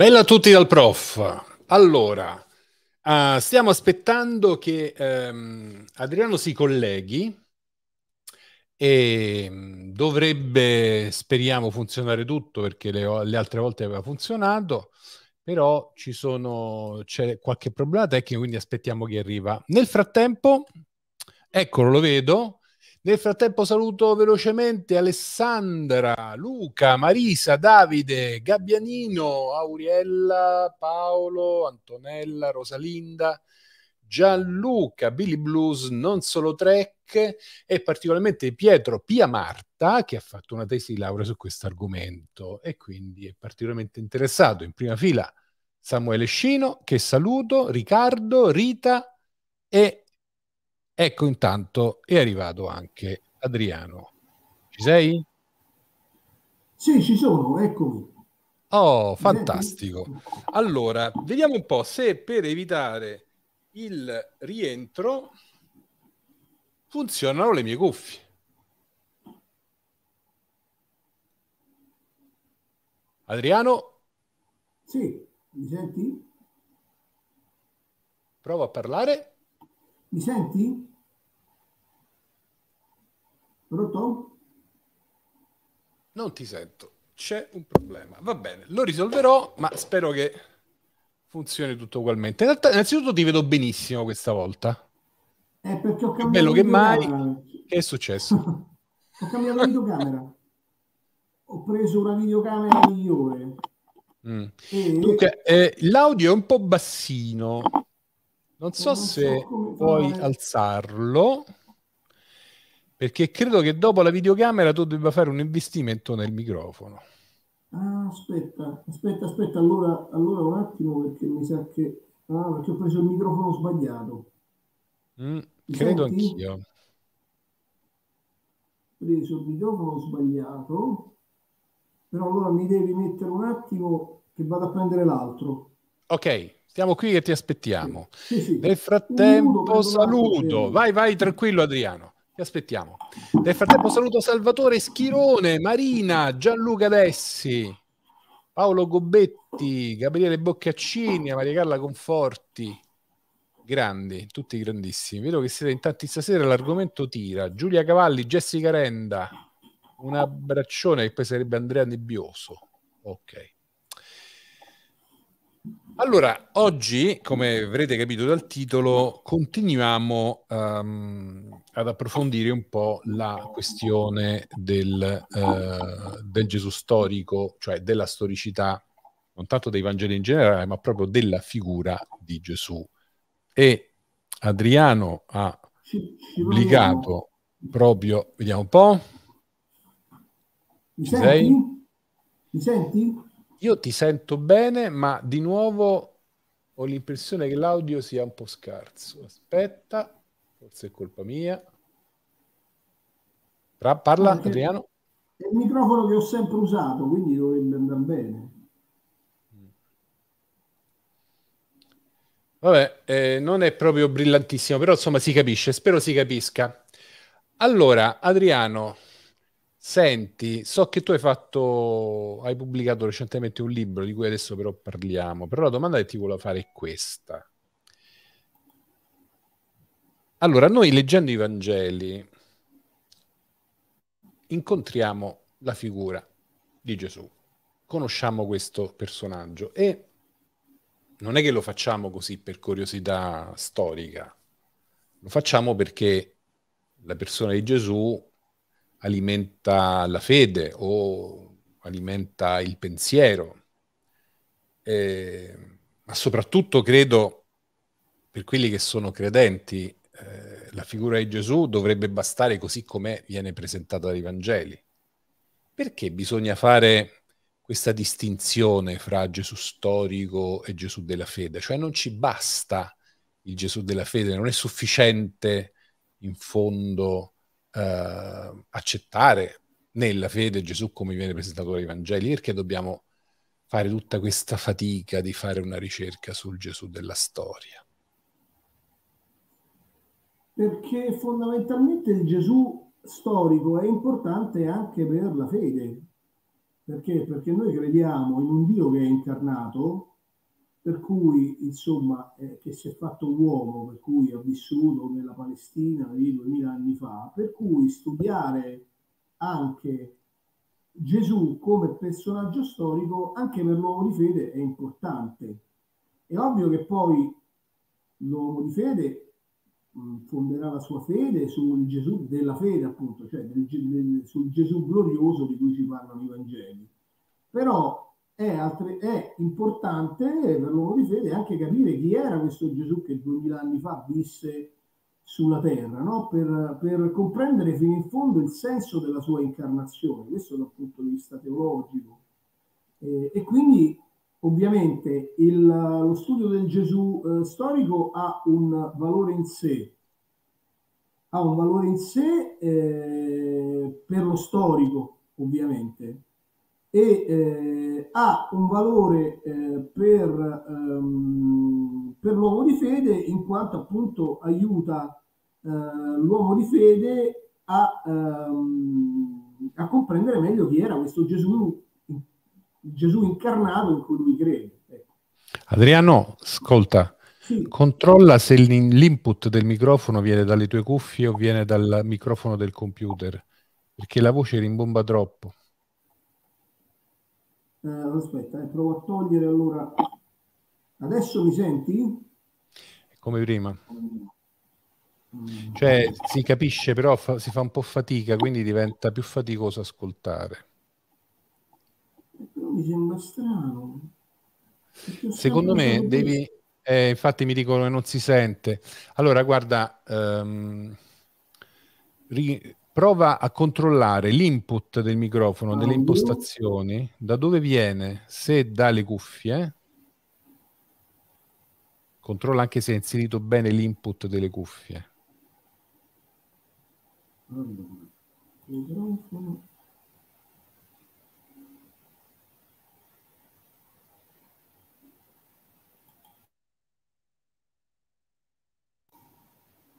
Bella a tutti dal prof. Allora, uh, stiamo aspettando che um, Adriano si colleghi e um, dovrebbe, speriamo, funzionare tutto perché le, le, altre volte aveva funzionato, però ci sono, c'è qualche problema tecnico, quindi aspettiamo che arriva. Nel frattempo, eccolo, lo vedo, nel frattempo saluto velocemente Alessandra, Luca, Marisa, Davide, Gabbianino, Auriella, Paolo, Antonella, Rosalinda, Gianluca, Billy Blues, non solo Trek e particolarmente Pietro Pia Marta che ha fatto una tesi di laurea su questo argomento e quindi è particolarmente interessato. In prima fila Samuele Scino che saluto, Riccardo, Rita e Ecco, intanto è arrivato anche Adriano. Ci sei? Sì, ci sono, eccomi. Oh, fantastico. Allora, vediamo un po' se per evitare il rientro funzionano le mie cuffie. Adriano? Sì, mi senti? Provo a parlare. Mi senti? Pronto? Non ti sento. C'è un problema. Va bene, lo risolverò, ma spero che funzioni tutto ugualmente. In realtà, innanzitutto ti vedo benissimo questa volta. Eh, perché ho cambiato bello che mai. Che è successo? ho cambiato la videocamera. ho preso una videocamera migliore. Mm. E... Dunque, eh, l'audio è un po' bassino. Non so, non so se puoi alzarlo. Perché credo che dopo la videocamera tu debba fare un investimento nel microfono. Ah, aspetta, aspetta, aspetta, allora, allora un attimo perché mi sa che... Ah, perché ho preso il microfono sbagliato. Mm, credo senti? anch'io. Ho preso il microfono sbagliato, però allora mi devi mettere un attimo che vado a prendere l'altro. Ok, stiamo qui che ti aspettiamo. Sì, sì. Nel frattempo saluto. Vai, vai, tranquillo Adriano aspettiamo. Nel frattempo saluto Salvatore Schirone, Marina, Gianluca Dessi, Paolo Gobetti, Gabriele Boccaccini, Maria Carla Conforti. Grandi, tutti grandissimi. Vedo che siete in tanti stasera, l'argomento tira. Giulia Cavalli, Jessica Renda, un abbraccione che poi sarebbe Andrea Nebbioso. Ok. Allora, oggi, come avrete capito dal titolo, continuiamo um, ad approfondire un po' la questione del, uh, del Gesù storico, cioè della storicità, non tanto dei Vangeli in generale, ma proprio della figura di Gesù. E Adriano ha pubblicato proprio, vediamo un po'. Mi senti? Sei? Mi senti? Io ti sento bene, ma di nuovo ho l'impressione che l'audio sia un po' scarso. Aspetta, forse è colpa mia. Pra, parla Perché Adriano. È il microfono che ho sempre usato, quindi dovrebbe andare bene. Vabbè, eh, non è proprio brillantissimo, però insomma si capisce, spero si capisca. Allora, Adriano, Senti, so che tu hai fatto, hai pubblicato recentemente un libro di cui adesso però parliamo, però la domanda che ti volevo fare è questa. Allora, noi leggendo i Vangeli incontriamo la figura di Gesù, conosciamo questo personaggio e non è che lo facciamo così per curiosità storica, lo facciamo perché la persona di Gesù alimenta la fede o alimenta il pensiero, eh, ma soprattutto credo per quelli che sono credenti, eh, la figura di Gesù dovrebbe bastare così come viene presentata dai Vangeli. Perché bisogna fare questa distinzione fra Gesù storico e Gesù della fede? Cioè non ci basta il Gesù della fede, non è sufficiente in fondo eh, accettare nella fede Gesù come viene presentato dai Vangeli, perché dobbiamo fare tutta questa fatica di fare una ricerca sul Gesù della storia? Perché fondamentalmente il Gesù storico è importante anche per la fede. Perché? Perché noi crediamo in un Dio che è incarnato, per cui insomma eh, che si è fatto uomo, per cui ha vissuto nella Palestina di 2000 anni fa, per cui studiare anche Gesù come personaggio storico anche per l'uomo di fede è importante. È ovvio che poi l'uomo di fede mh, mm, fonderà la sua fede sul Gesù della fede, appunto, cioè del, del, sul Gesù glorioso di cui ci parlano i Vangeli. Però è, altre, è importante eh, per l'uomo di fede anche capire chi era questo Gesù che duemila anni fa visse sulla terra, no? per, per, comprendere fino in fondo il senso della sua incarnazione, questo dal punto di vista teologico. Eh, e quindi ovviamente il, lo studio del Gesù eh, storico ha un valore in sé, ha un valore in sé eh, per lo storico ovviamente, e eh, ha un valore eh, per, ehm, per l'uomo di fede in quanto appunto aiuta eh, l'uomo di fede a, ehm, a, comprendere meglio chi era questo Gesù, Gesù incarnato in cui lui crede. Ecco. Adriano, ascolta. Sì. Controlla se l'input del microfono viene dalle tue cuffie o viene dal microfono del computer, perché la voce rimbomba troppo. Eh, aspetta, eh, provo a togliere allora. Adesso mi senti? Come prima. Mm. Cioè si capisce, però fa, si fa un po' fatica, quindi diventa più faticoso ascoltare. Però mi sembra strano. Secondo me devi... Eh, infatti mi dicono che non si sente. Allora, guarda, ehm, ri, prova a controllare l'input del microfono, delle ah, impostazioni, da dove viene, se dalle cuffie, controlla anche se hai inserito bene l'input delle cuffie.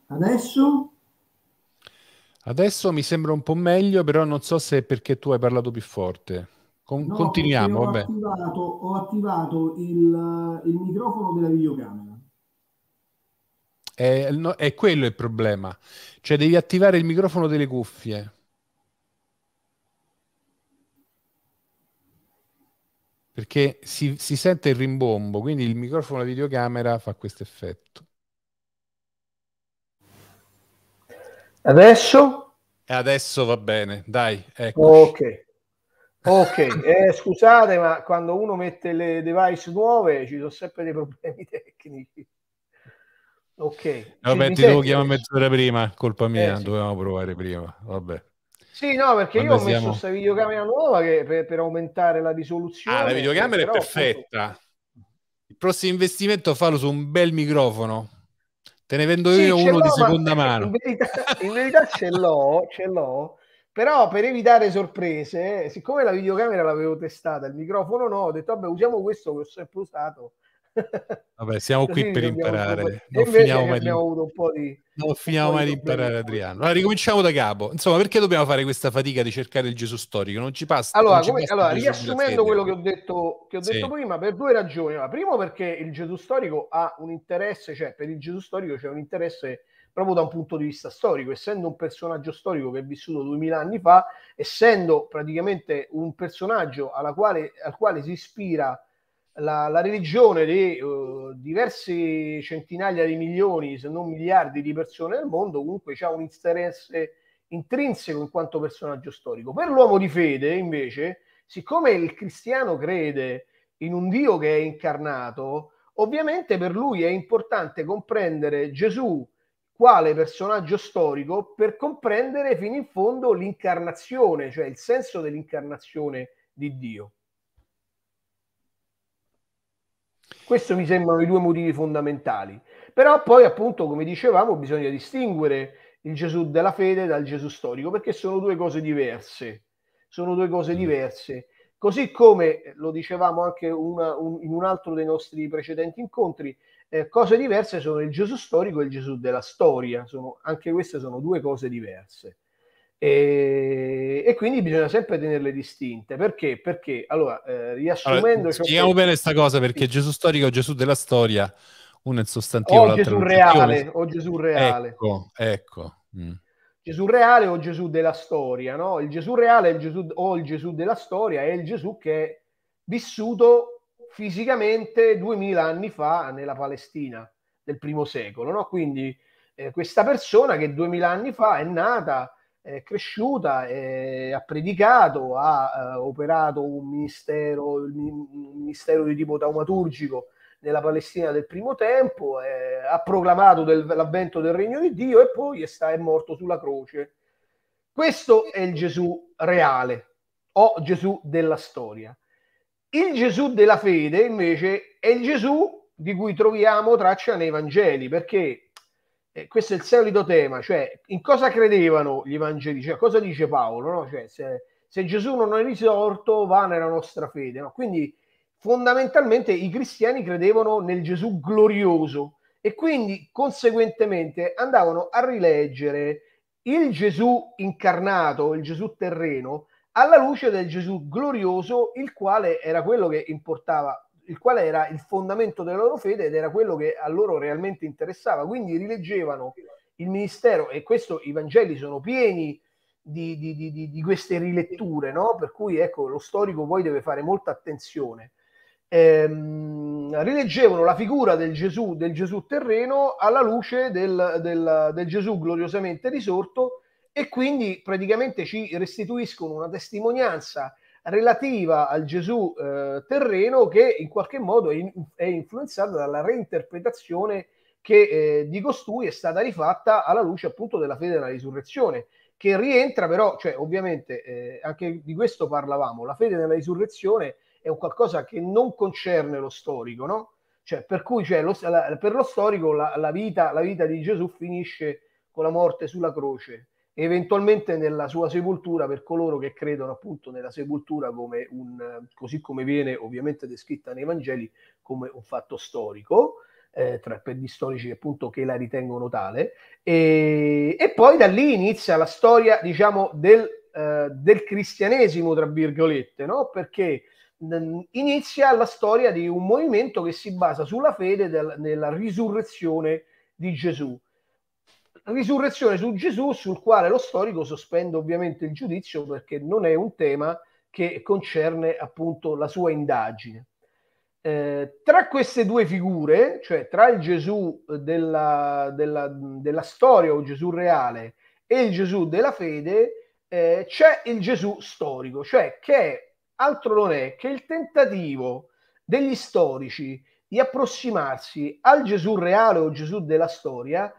Adesso Adesso mi sembra un po' meglio, però non so se è perché tu hai parlato più forte. Con, no, continuiamo. Ho attivato, ho attivato, il, il microfono della videocamera. È, no, è, quello il problema. Cioè devi attivare il microfono delle cuffie. Perché si, si sente il rimbombo, quindi il microfono della videocamera fa questo effetto. Adesso? Adesso va bene, dai, ecco. Ok. Ok, eh, scusate, ma quando uno mette le device nuove ci sono sempre dei problemi tecnici. Ok. Vabbè, ti devo chiamare mezz'ora prima, colpa mia, eh, sì. dovevamo provare prima, vabbè. Sì, no, perché Vabbè, io ho messo siamo... questa videocamera nuova che, per, per, aumentare la risoluzione. Ah, la videocamera è perfetta. Appunto... Il prossimo investimento fallo su un bel microfono. Te ne vendo io sì, uno di seconda mano. In verità, in verità ce l'ho, ce l'ho, però per evitare sorprese, siccome la videocamera l'avevo testata, il microfono no, ho detto vabbè usiamo questo che ho sempre usato Vabbè, siamo qui per imparare. Non finiamo, mai di... Di... non finiamo mai di imparare, Adriano. Allora, ricominciamo da capo. Insomma, perché dobbiamo fare questa fatica di cercare il Gesù storico? Non ci passa. Allora, ci come... passa allora riassumendo quello che ho detto, che ho detto sì. prima, per due ragioni. Allora, primo, perché il Gesù storico ha un interesse, cioè per il Gesù storico c'è un interesse proprio da un punto di vista storico, essendo un personaggio storico che è vissuto duemila anni fa, essendo praticamente un personaggio quale, al quale si ispira la, la religione di uh, eh, diverse centinaia di milioni, se non miliardi di persone nel mondo, comunque ha un interesse intrinseco in quanto personaggio storico. Per l'uomo di fede, invece, siccome il cristiano crede in un Dio che è incarnato, ovviamente per lui è importante comprendere Gesù quale personaggio storico per comprendere fino in fondo l'incarnazione, cioè il senso dell'incarnazione di Dio. Questi mi sembrano i due motivi fondamentali. Però poi, appunto, come dicevamo, bisogna distinguere il Gesù della fede dal Gesù storico, perché sono due cose diverse. Sono due cose diverse. Così come eh, lo dicevamo anche una, un, in un altro dei nostri precedenti incontri, eh, cose diverse sono il Gesù storico e il Gesù della storia. Sono, anche queste sono due cose diverse. E, e, quindi bisogna sempre tenerle distinte perché? Perché allora eh, riassumendo allora, spieghiamo bene questa cosa perché Gesù storico Gesù della storia uno è il sostantivo o Gesù reale o Gesù reale ecco, ecco. Mm. Gesù reale o Gesù della storia no? il Gesù reale il Gesù, o il Gesù della storia è il Gesù che è vissuto fisicamente duemila anni fa nella Palestina del primo secolo no? quindi eh, questa persona che duemila anni fa è nata è cresciuta, è, ha predicato, ha eh, operato un ministero, un ministero di tipo taumaturgico nella Palestina del primo tempo, eh, ha proclamato del, l'avvento del regno di Dio e poi è, sta, è morto sulla croce. Questo è il Gesù reale o Gesù della storia. Il Gesù della fede invece è il Gesù di cui troviamo traccia nei Vangeli, perché eh, questo è il solito tema, cioè in cosa credevano gli evangelici, cioè, cosa dice Paolo, no? cioè, se, se, Gesù non è risorto va nella nostra fede, no? quindi fondamentalmente i cristiani credevano nel Gesù glorioso e quindi conseguentemente andavano a rileggere il Gesù incarnato, il Gesù terreno, alla luce del Gesù glorioso, il quale era quello che importava il quale era il fondamento della loro fede ed era quello che a loro realmente interessava. Quindi rileggevano il ministero e questo i Vangeli sono pieni di, di, di, di queste riletture, no? per cui ecco, lo storico poi deve fare molta attenzione. Ehm, rileggevano la figura del Gesù, del Gesù terreno alla luce del, del, del Gesù gloriosamente risorto e quindi praticamente ci restituiscono una testimonianza relativa al Gesù eh, terreno che in qualche modo è, in, è influenzata dalla reinterpretazione che eh, di costui è stata rifatta alla luce appunto della fede della risurrezione, che rientra però, cioè ovviamente eh, anche di questo parlavamo, la fede della risurrezione è un qualcosa che non concerne lo storico, no? Cioè, per cui cioè, lo, la, per lo storico la, la, vita, la vita di Gesù finisce con la morte sulla croce, eventualmente nella sua sepoltura per coloro che credono appunto nella sepoltura come un, così come viene ovviamente descritta nei Vangeli, come un fatto storico, eh, tra, per gli storici appunto che la ritengono tale, e, e poi da lì inizia la storia diciamo del, eh, del cristianesimo, tra virgolette, no? perché mh, mm, inizia la storia di un movimento che si basa sulla fede del, nella risurrezione di Gesù risurrezione su Gesù, sul quale lo storico sospende ovviamente il giudizio perché non è un tema che concerne appunto la sua indagine. Eh, tra queste due figure, cioè tra il Gesù della, della, della storia o Gesù reale e il Gesù della fede, eh, c'è il Gesù storico, cioè che altro non è che il tentativo degli storici di approssimarsi al Gesù reale o Gesù della storia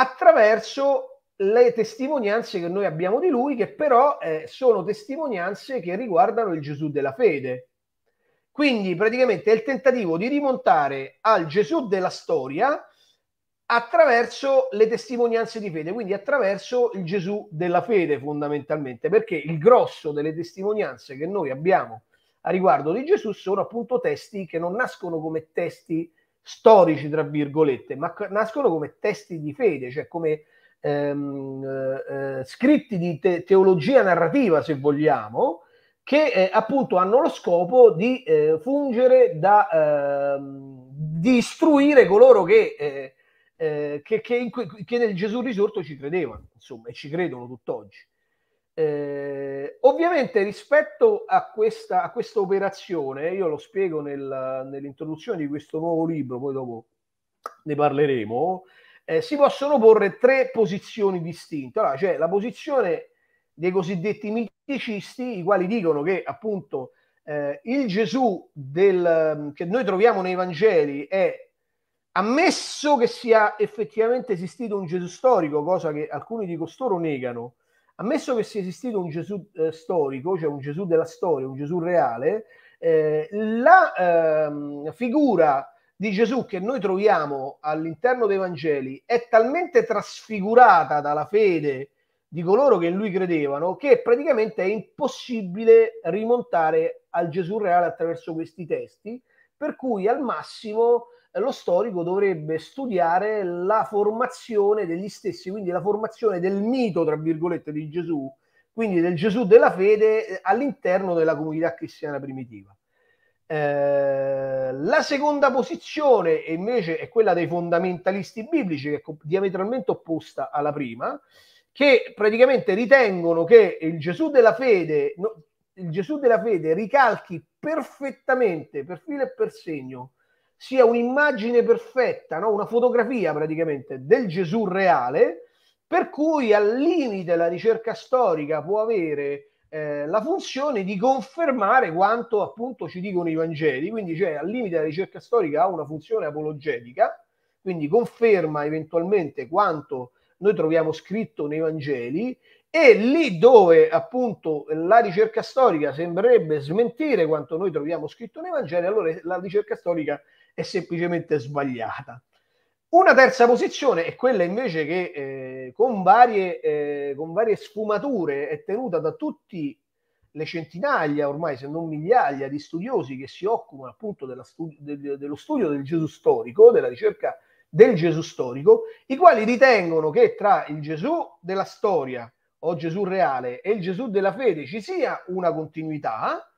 attraverso le testimonianze che noi abbiamo di lui, che però eh, sono testimonianze che riguardano il Gesù della fede. Quindi praticamente è il tentativo di rimontare al Gesù della storia attraverso le testimonianze di fede, quindi attraverso il Gesù della fede fondamentalmente, perché il grosso delle testimonianze che noi abbiamo a riguardo di Gesù sono appunto testi che non nascono come testi storici, tra virgolette, ma nascono come testi di fede, cioè come ehm, eh, eh, scritti di te- teologia narrativa, se vogliamo, che eh, appunto hanno lo scopo di eh, fungere da ehm, di istruire coloro che, eh, eh, che, che, que- che nel Gesù risorto ci credevano, insomma, e ci credono tutt'oggi. Eh, ovviamente rispetto a questa, a questa, operazione, io lo spiego nel, nell'introduzione di questo nuovo libro, poi dopo ne parleremo, eh, si possono porre tre posizioni distinte. Allora, cioè la posizione dei cosiddetti miticisti, i quali dicono che appunto eh, il Gesù del, che noi troviamo nei Vangeli è ammesso che sia effettivamente esistito un Gesù storico, cosa che alcuni di costoro negano, Ammesso che sia esistito un Gesù eh, storico, cioè un Gesù della storia, un Gesù reale, eh, la ehm, figura di Gesù che noi troviamo all'interno dei Vangeli è talmente trasfigurata dalla fede di coloro che in lui credevano che praticamente è impossibile rimontare al Gesù reale attraverso questi testi, per cui al massimo eh, lo storico dovrebbe studiare la formazione degli stessi, quindi la formazione del mito, tra virgolette, di Gesù, quindi del Gesù della fede eh, all'interno della comunità cristiana primitiva. Eh, la seconda posizione invece è quella dei fondamentalisti biblici, che è diametralmente opposta alla prima, che praticamente ritengono che il Gesù della fede, no, il Gesù della fede ricalchi perfettamente, per filo e per segno, sia un'immagine perfetta, no? una fotografia praticamente del Gesù reale, per cui al limite la ricerca storica può avere eh, la funzione di confermare quanto appunto ci dicono i Vangeli, quindi cioè, al limite la ricerca storica ha una funzione apologetica, quindi conferma eventualmente quanto noi troviamo scritto nei Vangeli e lì dove appunto la ricerca storica sembrerebbe smentire quanto noi troviamo scritto nei Vangeli, allora la ricerca storica è semplicemente sbagliata. Una terza posizione è quella invece che eh, con, varie, eh, con varie sfumature è tenuta da tutte le centinaia, ormai se non migliaia, di studiosi che si occupano appunto studi- de- dello studio del Gesù storico, della ricerca del Gesù storico, i quali ritengono che tra il Gesù della storia o Gesù reale e il Gesù della fede ci sia una continuità,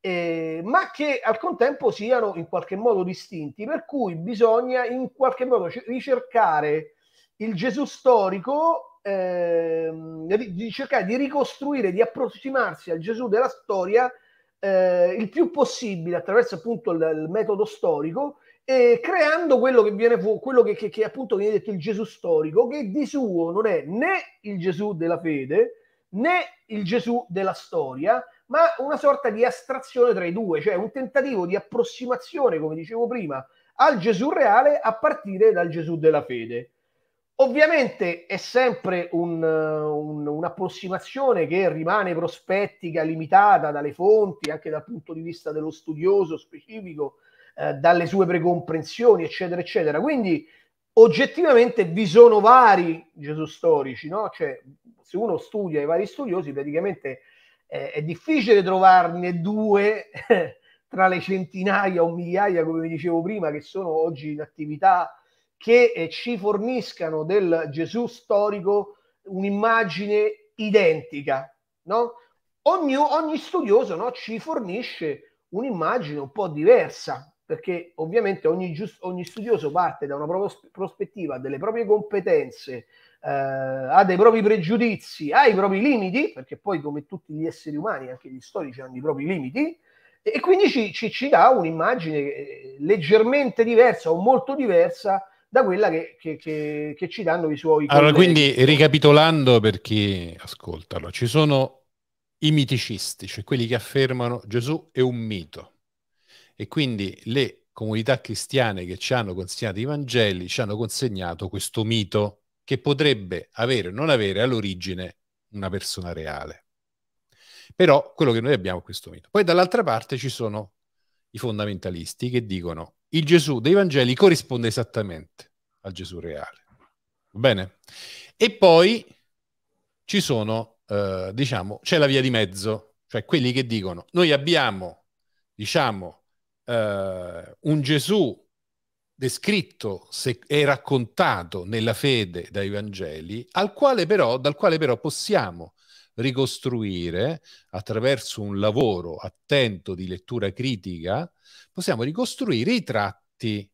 eh, ma che al contempo siano in qualche modo distinti, per cui bisogna in qualche modo ricercare il Gesù storico, eh, di cercare di ricostruire, di approssimarsi al Gesù della storia eh, il più possibile attraverso appunto il, il metodo storico e creando quello che viene fu- quello che, che, che, appunto viene detto il Gesù storico, che di suo non è né il Gesù della fede né il Gesù della storia, ma una sorta di astrazione tra i due, cioè un tentativo di approssimazione, come dicevo prima, al Gesù reale a partire dal Gesù della fede. Ovviamente è sempre un, un, un'approssimazione che rimane prospettica, limitata dalle fonti, anche dal punto di vista dello studioso specifico, eh, dalle sue precomprensioni, eccetera, eccetera. Quindi oggettivamente vi sono vari Gesù storici, no? Cioè, se uno studia i vari studiosi, praticamente eh, è difficile trovarne due tra le centinaia o migliaia, come vi dicevo prima, che sono oggi in attività, che eh, ci forniscano del Gesù storico un'immagine identica. No? Ogni, ogni studioso no, ci fornisce un'immagine un po' diversa, perché ovviamente ogni, giusto, ogni studioso parte da una propria prospettiva, delle proprie competenze, eh, ha dei propri pregiudizi, ha i propri limiti, perché poi come tutti gli esseri umani, anche gli storici hanno i propri limiti, e, quindi ci, ci, ci, dà un'immagine eh, leggermente diversa o molto diversa da quella che, che, che, che ci danno i suoi... Allora, contesti. quindi ricapitolando per chi ascolta, allora, ci sono i miticisti, cioè quelli che affermano Gesù è un mito. E quindi le comunità cristiane che ci hanno consegnato i Vangeli ci hanno consegnato questo mito che potrebbe avere o non avere all'origine una persona reale. Però quello che noi abbiamo è questo mito. Poi dall'altra parte ci sono i fondamentalisti che dicono il Gesù dei Vangeli corrisponde esattamente al Gesù reale. Va bene? E poi ci sono, eh, diciamo, c'è la via di mezzo, cioè quelli che dicono noi abbiamo, diciamo, eh, un Gesù descritto e raccontato nella fede dai Vangeli, quale però, dal quale però possiamo ricostruire attraverso un lavoro attento di lettura critica, possiamo ricostruire i tratti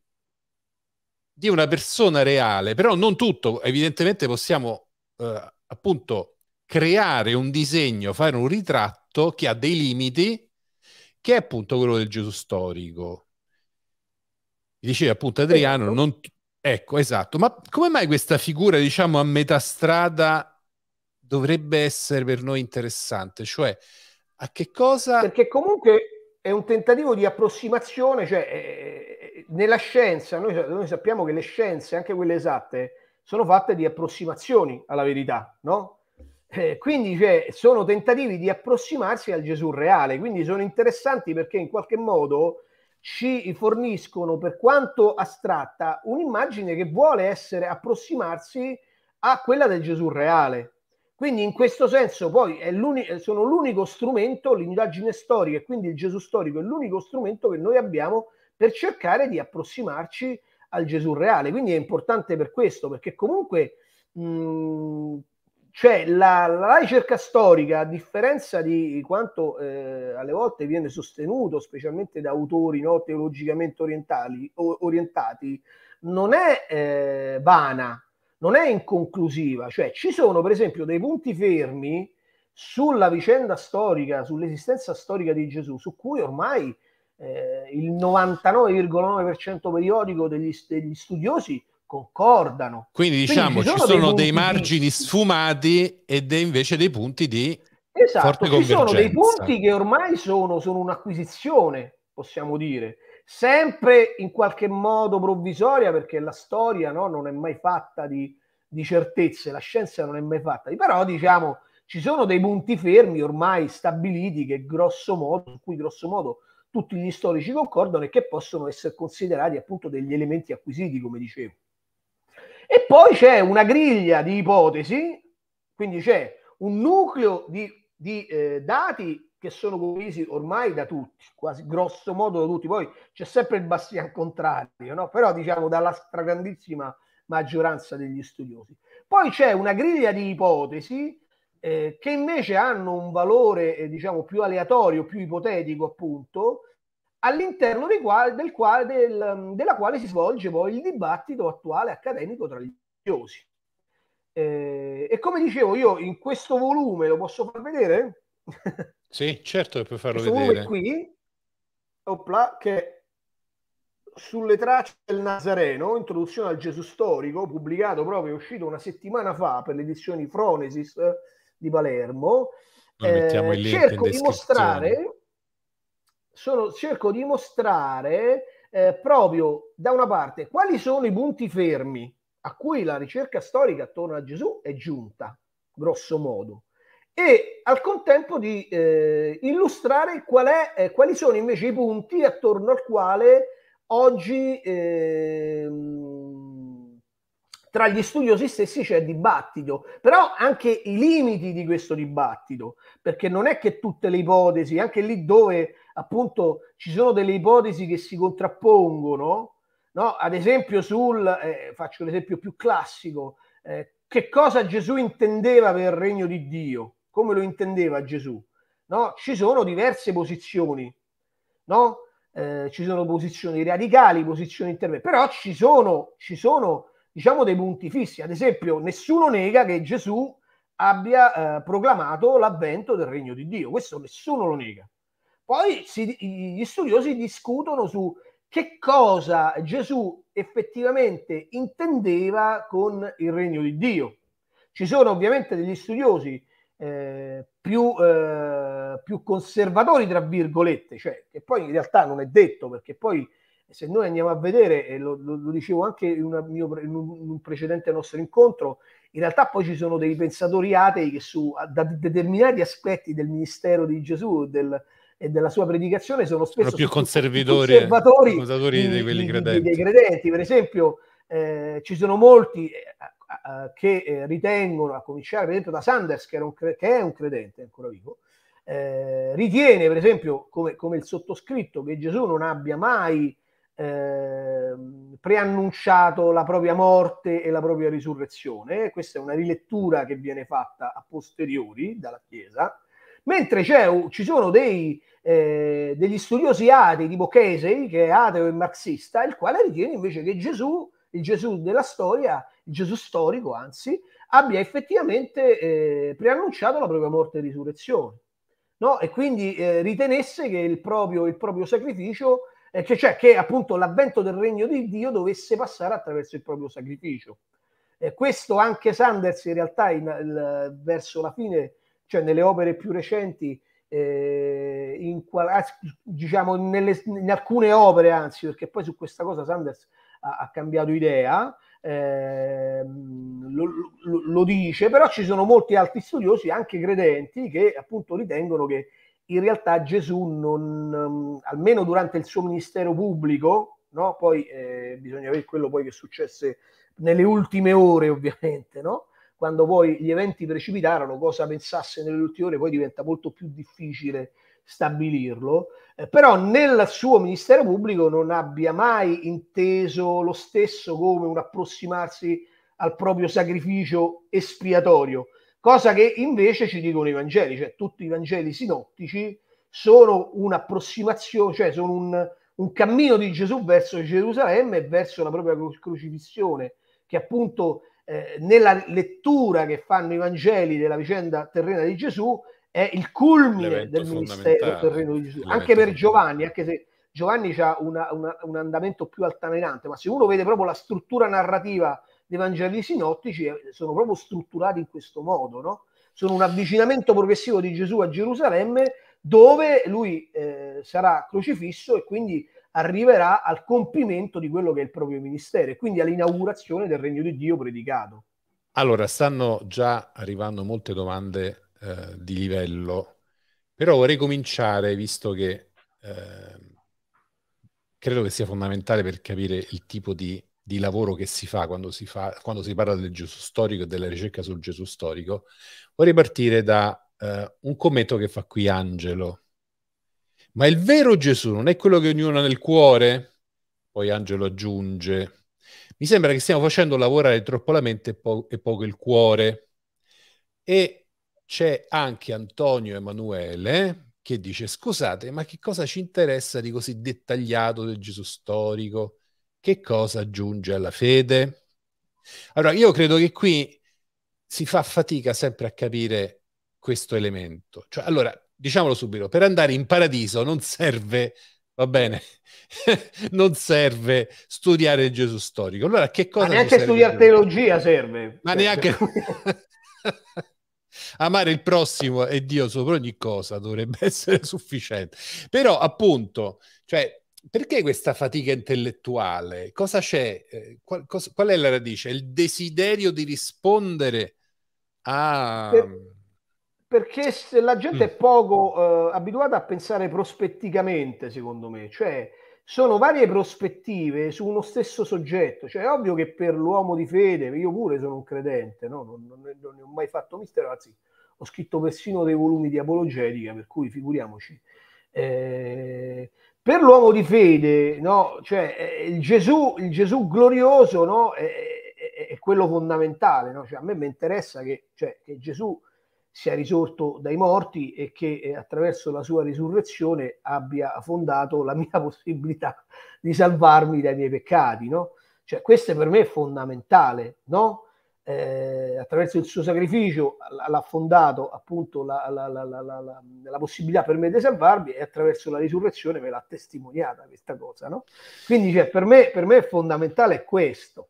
di una persona reale, però non tutto, evidentemente possiamo eh, appunto creare un disegno, fare un ritratto che ha dei limiti, che è appunto quello del Gesù storico Diceva appunto Adriano, ecco. non... ecco, esatto, ma come mai questa figura, diciamo, a metà strada dovrebbe essere per noi interessante? Cioè, a che cosa... Perché comunque è un tentativo di approssimazione, cioè eh, eh nella scienza, noi, noi sappiamo che le scienze, anche quelle esatte, sono fatte di approssimazioni alla verità, no? Eh, quindi cioè, sono tentativi di approssimarsi al Gesù reale, quindi sono interessanti perché in qualche modo ci forniscono, per quanto astratta, un'immagine che vuole essere approssimarsi a quella del Gesù reale. Quindi in questo senso poi sono l'unico strumento, l'indagine storica e quindi il Gesù storico è l'unico strumento che noi abbiamo per cercare di approssimarci al Gesù reale. Quindi è importante per questo, perché comunque mh, cioè la, la ricerca storica, a differenza di quanto eh, alle volte viene sostenuto, specialmente da autori no, teologicamente orientali, o, orientati, non è eh, vana, non è inconclusiva. Cioè ci sono per esempio dei punti fermi sulla vicenda storica, sull'esistenza storica di Gesù, su cui ormai eh, il 99,9% periodico degli, degli studiosi concordano. Quindi diciamo ci sono, ci sono dei, dei margini di... sfumati e dei, invece dei punti di esatto, ci sono dei punti che ormai sono, sono un'acquisizione, possiamo dire, sempre in qualche modo provvisoria perché la storia no, non è mai fatta di, di certezze, la scienza non è mai fatta, di, però diciamo ci sono dei punti fermi ormai stabiliti che grosso modo, su cui grosso modo tutti gli storici concordano e che possono essere considerati appunto degli elementi acquisiti, come dicevo. E poi c'è una griglia di ipotesi, quindi c'è un nucleo di, di eh, dati che sono condivisi ormai da tutti, quasi grosso modo da tutti, poi c'è sempre il bastian contrario, no? però diciamo dalla stragrandissima maggioranza degli studiosi. Poi c'è una griglia di ipotesi eh, che invece hanno un valore eh, diciamo più aleatorio, più ipotetico appunto, all'interno quali, del quale, del, della quale si svolge poi il dibattito attuale accademico tra gli studiosi. Eh, e come dicevo io, in questo volume lo posso far vedere? Sì, certo che puoi farlo questo vedere. qui, opla, che sulle tracce del Nazareno, introduzione al Gesù storico, pubblicato proprio, è uscito una settimana fa per le edizioni Fronesis eh, di Palermo, eh, cerco di mostrare sono, cerco di mostrare eh, proprio da una parte quali sono i punti fermi a cui la ricerca storica attorno a Gesù è giunta, grosso modo, e al contempo di eh, illustrare qual è, eh, quali sono invece i punti attorno al quale oggi ehm, tra gli studiosi stessi c'è dibattito, però anche i limiti di questo dibattito, perché non è che tutte le ipotesi, anche lì dove appunto ci sono delle ipotesi che si contrappongono, no? ad esempio sul, eh, faccio l'esempio più classico, eh, che cosa Gesù intendeva per il regno di Dio, come lo intendeva Gesù. No? Ci sono diverse posizioni, no? eh, ci sono posizioni radicali, posizioni intermedie, però ci sono, ci sono diciamo, dei punti fissi. Ad esempio, nessuno nega che Gesù abbia eh, proclamato l'avvento del regno di Dio, questo nessuno lo nega. Poi si, gli studiosi discutono su che cosa Gesù effettivamente intendeva con il regno di Dio. Ci sono ovviamente degli studiosi eh, più, eh, più, conservatori, tra virgolette, cioè, che poi in realtà non è detto, perché poi se noi andiamo a vedere, e lo, lo, lo dicevo anche in, una, in, un, precedente nostro incontro, in realtà poi ci sono dei pensatori atei che su da determinati aspetti del ministero di Gesù, del, e della sua predicazione sono spesso sono più conservatori, conservatori, conservatori di, di, credenti. dei credenti. Per esempio, eh, ci sono molti eh, che eh, ritengono, a cominciare per esempio da Sanders, che, cre- che è un credente, ancora vivo, eh, ritiene per esempio, come, come, il sottoscritto, che Gesù non abbia mai ehm, preannunciato la propria morte e la propria risurrezione. Questa è una rilettura che viene fatta a posteriori dalla Chiesa Mentre ci sono dei, eh, degli studiosi atei, tipo Casey, che è ateo e marxista, il quale ritiene invece che Gesù, il Gesù della storia, il Gesù storico anzi, abbia effettivamente eh, preannunciato la propria morte e risurrezione. No? E quindi eh, ritenesse che il proprio, il proprio sacrificio eh, che, cioè che appunto l'avvento del regno di Dio dovesse passare attraverso il proprio sacrificio. Eh, questo anche Sanders in realtà in, il, verso la fine cioè nelle opere più recenti, eh, in, diciamo nelle, in alcune opere anzi, perché poi su questa cosa Sanders ha, ha cambiato idea, eh, lo, lo, lo, dice, però ci sono molti altri studiosi, anche credenti, che appunto ritengono che in realtà Gesù, non, ehm, almeno durante il suo ministero pubblico, no? poi eh, bisogna vedere quello poi che successe nelle ultime ore ovviamente, no? quando poi gli eventi precipitarono, cosa pensasse nelle ultime ore, poi diventa molto più difficile stabilirlo, eh, però nel suo ministero pubblico non abbia mai inteso lo stesso come un approssimarsi al proprio sacrificio espiatorio, cosa che invece ci dicono i Vangeli, cioè tutti i Vangeli sinottici sono un'approssimazione, cioè sono un, un cammino di Gesù verso Gerusalemme e verso la propria crocifissione, che appunto eh, nella lettura che fanno i Vangeli della vicenda terrena di Gesù è il culmine L'evento del ministero terreno di Gesù. Anche per Giovanni, anche se Giovanni ha una, una, un andamento più altalenante, ma se uno vede proprio la struttura narrativa dei Vangeli sinottici, eh, sono proprio strutturati in questo modo, no? Sono un avvicinamento progressivo di Gesù a Gerusalemme dove lui eh, sarà crocifisso e quindi arriverà al compimento di quello che è il proprio ministero e quindi all'inaugurazione del regno di Dio predicato. Allora, stanno già arrivando molte domande eh, di livello, però vorrei cominciare, visto che eh, credo che sia fondamentale per capire il tipo di, di lavoro che si fa quando si, fa, quando si parla del Gesù storico e della ricerca sul Gesù storico, vorrei partire da eh, un commento che fa qui Angelo ma il vero Gesù non è quello che ognuno ha nel cuore? Poi Angelo aggiunge, mi sembra che stiamo facendo lavorare troppo la mente e, po- e poco il cuore. E c'è anche Antonio Emanuele che dice, scusate, ma che cosa ci interessa di così dettagliato del Gesù storico? Che cosa aggiunge alla fede? Allora, io credo che qui si fa fatica sempre a capire questo elemento. Cioè, allora, diciamolo subito, per andare in paradiso non serve, va bene, non serve studiare il Gesù storico. Allora che cosa... Ma neanche studiare teologia serve. Ma neanche... Amare il prossimo e Dio sopra ogni cosa dovrebbe essere sufficiente. Però appunto, cioè, perché questa fatica intellettuale? Cosa c'è? Eh, qual, cos, qual, è la radice? Il desiderio di rispondere a... Per perché se la gente mm. è poco eh, abituata a pensare prospetticamente, secondo me, cioè sono varie prospettive su uno stesso soggetto, cioè è ovvio che per l'uomo di fede, io pure sono un credente, no? non, non, non, ne ho mai fatto mistero, anzi ho scritto persino dei volumi di apologetica, per cui figuriamoci. Eh, per l'uomo di fede, no? cioè, eh, il, Gesù, il, Gesù, glorioso no? è, è, è, quello fondamentale, cioè, a me mi interessa che, cioè, che Gesù sia risorto dai morti e che eh, attraverso la sua risurrezione abbia fondato la mia possibilità di salvarmi dai miei peccati, no? Cioè, questo per me è fondamentale, no? Eh, attraverso il suo sacrificio l'ha fondato appunto la, la, la, la, la, possibilità per me di salvarmi e attraverso la risurrezione me l'ha testimoniata questa cosa, no? Quindi cioè, per, me, per me è fondamentale questo.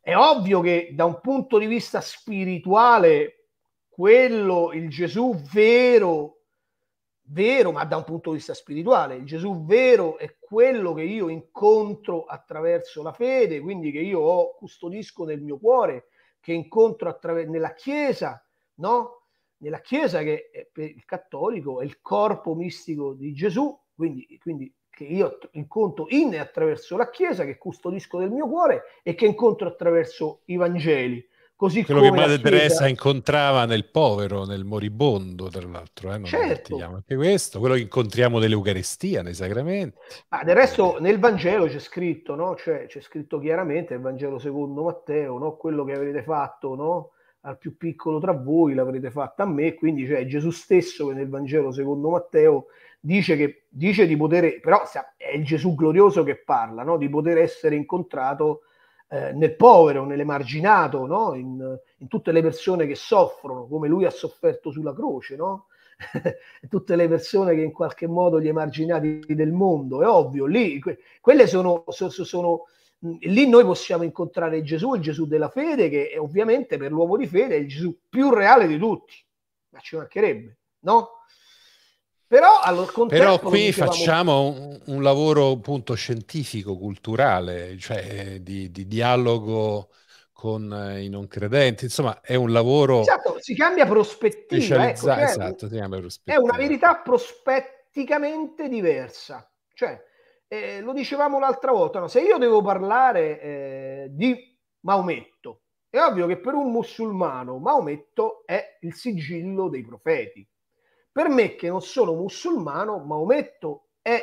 È ovvio che da un punto di vista spirituale quello, il Gesù vero, vero, ma da un punto di vista spirituale, il Gesù vero è quello che io incontro attraverso la fede, quindi che io ho, custodisco nel mio cuore, che incontro attraver- nella Chiesa, no? Nella Chiesa che per il cattolico è il corpo mistico di Gesù, quindi, quindi che io incontro in e attraverso la Chiesa, che custodisco nel mio cuore e che incontro attraverso i Vangeli. Così Quello che Madre Teresa incontrava nel povero, nel moribondo, tra l'altro, eh? non certo. anche questo, quello che incontriamo nell'Eucarestia, nei sacramenti. Ma del resto nel Vangelo c'è scritto, no? cioè, c'è scritto chiaramente il Vangelo secondo Matteo, no? quello che avrete fatto no? al più piccolo tra voi l'avrete fatto a me, quindi cioè, Gesù stesso che nel Vangelo secondo Matteo dice, che, dice di poter, però è il Gesù glorioso che parla, di poter essere incontrato eh, nel povero, nell'emarginato, no? in, in, tutte le persone che soffrono, come lui ha sofferto sulla croce, no? tutte le persone che in qualche modo gli emarginati del mondo, è ovvio, lì, que- quelle sono, so, sono lì noi possiamo incontrare Gesù, il Gesù della fede, che è, ovviamente per l'uomo di fede è il Gesù più reale di tutti, ma ci mancherebbe, no? Però, Però, qui dicevamo... facciamo un, un, lavoro appunto scientifico, culturale, cioè eh, di, di, dialogo con eh, i non credenti, insomma è un lavoro... Esatto, si cambia prospettiva. Ecco, cioè esatto, cambia prospettiva. È una verità prospetticamente diversa. Cioè, eh, lo dicevamo l'altra volta, no? se io devo parlare eh, di Maometto, è ovvio che per un musulmano Maometto è il sigillo dei profeti per me che non sono musulmano, Maometto è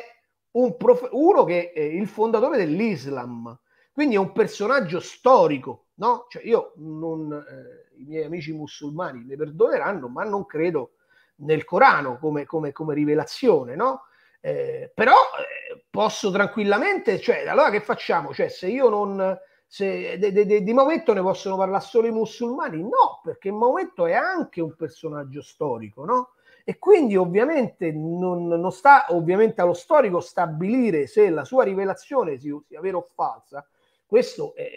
un prof... uno che è il fondatore dell'Islam, quindi è un personaggio storico, no? Cioè io non, eh, i miei amici musulmani mi perdoneranno, ma non credo nel Corano come, come, come rivelazione, no? Eh, però eh, posso tranquillamente, cioè, allora che facciamo? Cioè, se io non, se, de, de, de, di Maometto ne possono parlare solo i musulmani? No, perché Maometto è anche un personaggio storico, no? e quindi ovviamente non, non sta ovviamente allo storico stabilire se la sua rivelazione sia, vera o falsa, questo è, è,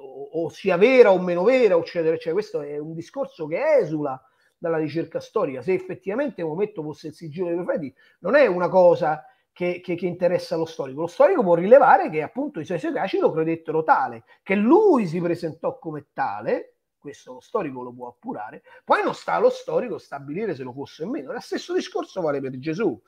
o, o, sia vera o meno vera, eccetera, eccetera. Questo è un discorso che esula dalla ricerca storica. Se effettivamente Mometto fosse il sigillo dei profeti, non è una cosa che, che, che, interessa lo storico. Lo storico può rilevare che appunto i suoi seguaci lo credettero tale, che lui si presentò come tale questo lo storico lo può appurare, poi non sta allo storico stabilire se lo fosse o meno. Lo stesso discorso vale per Gesù.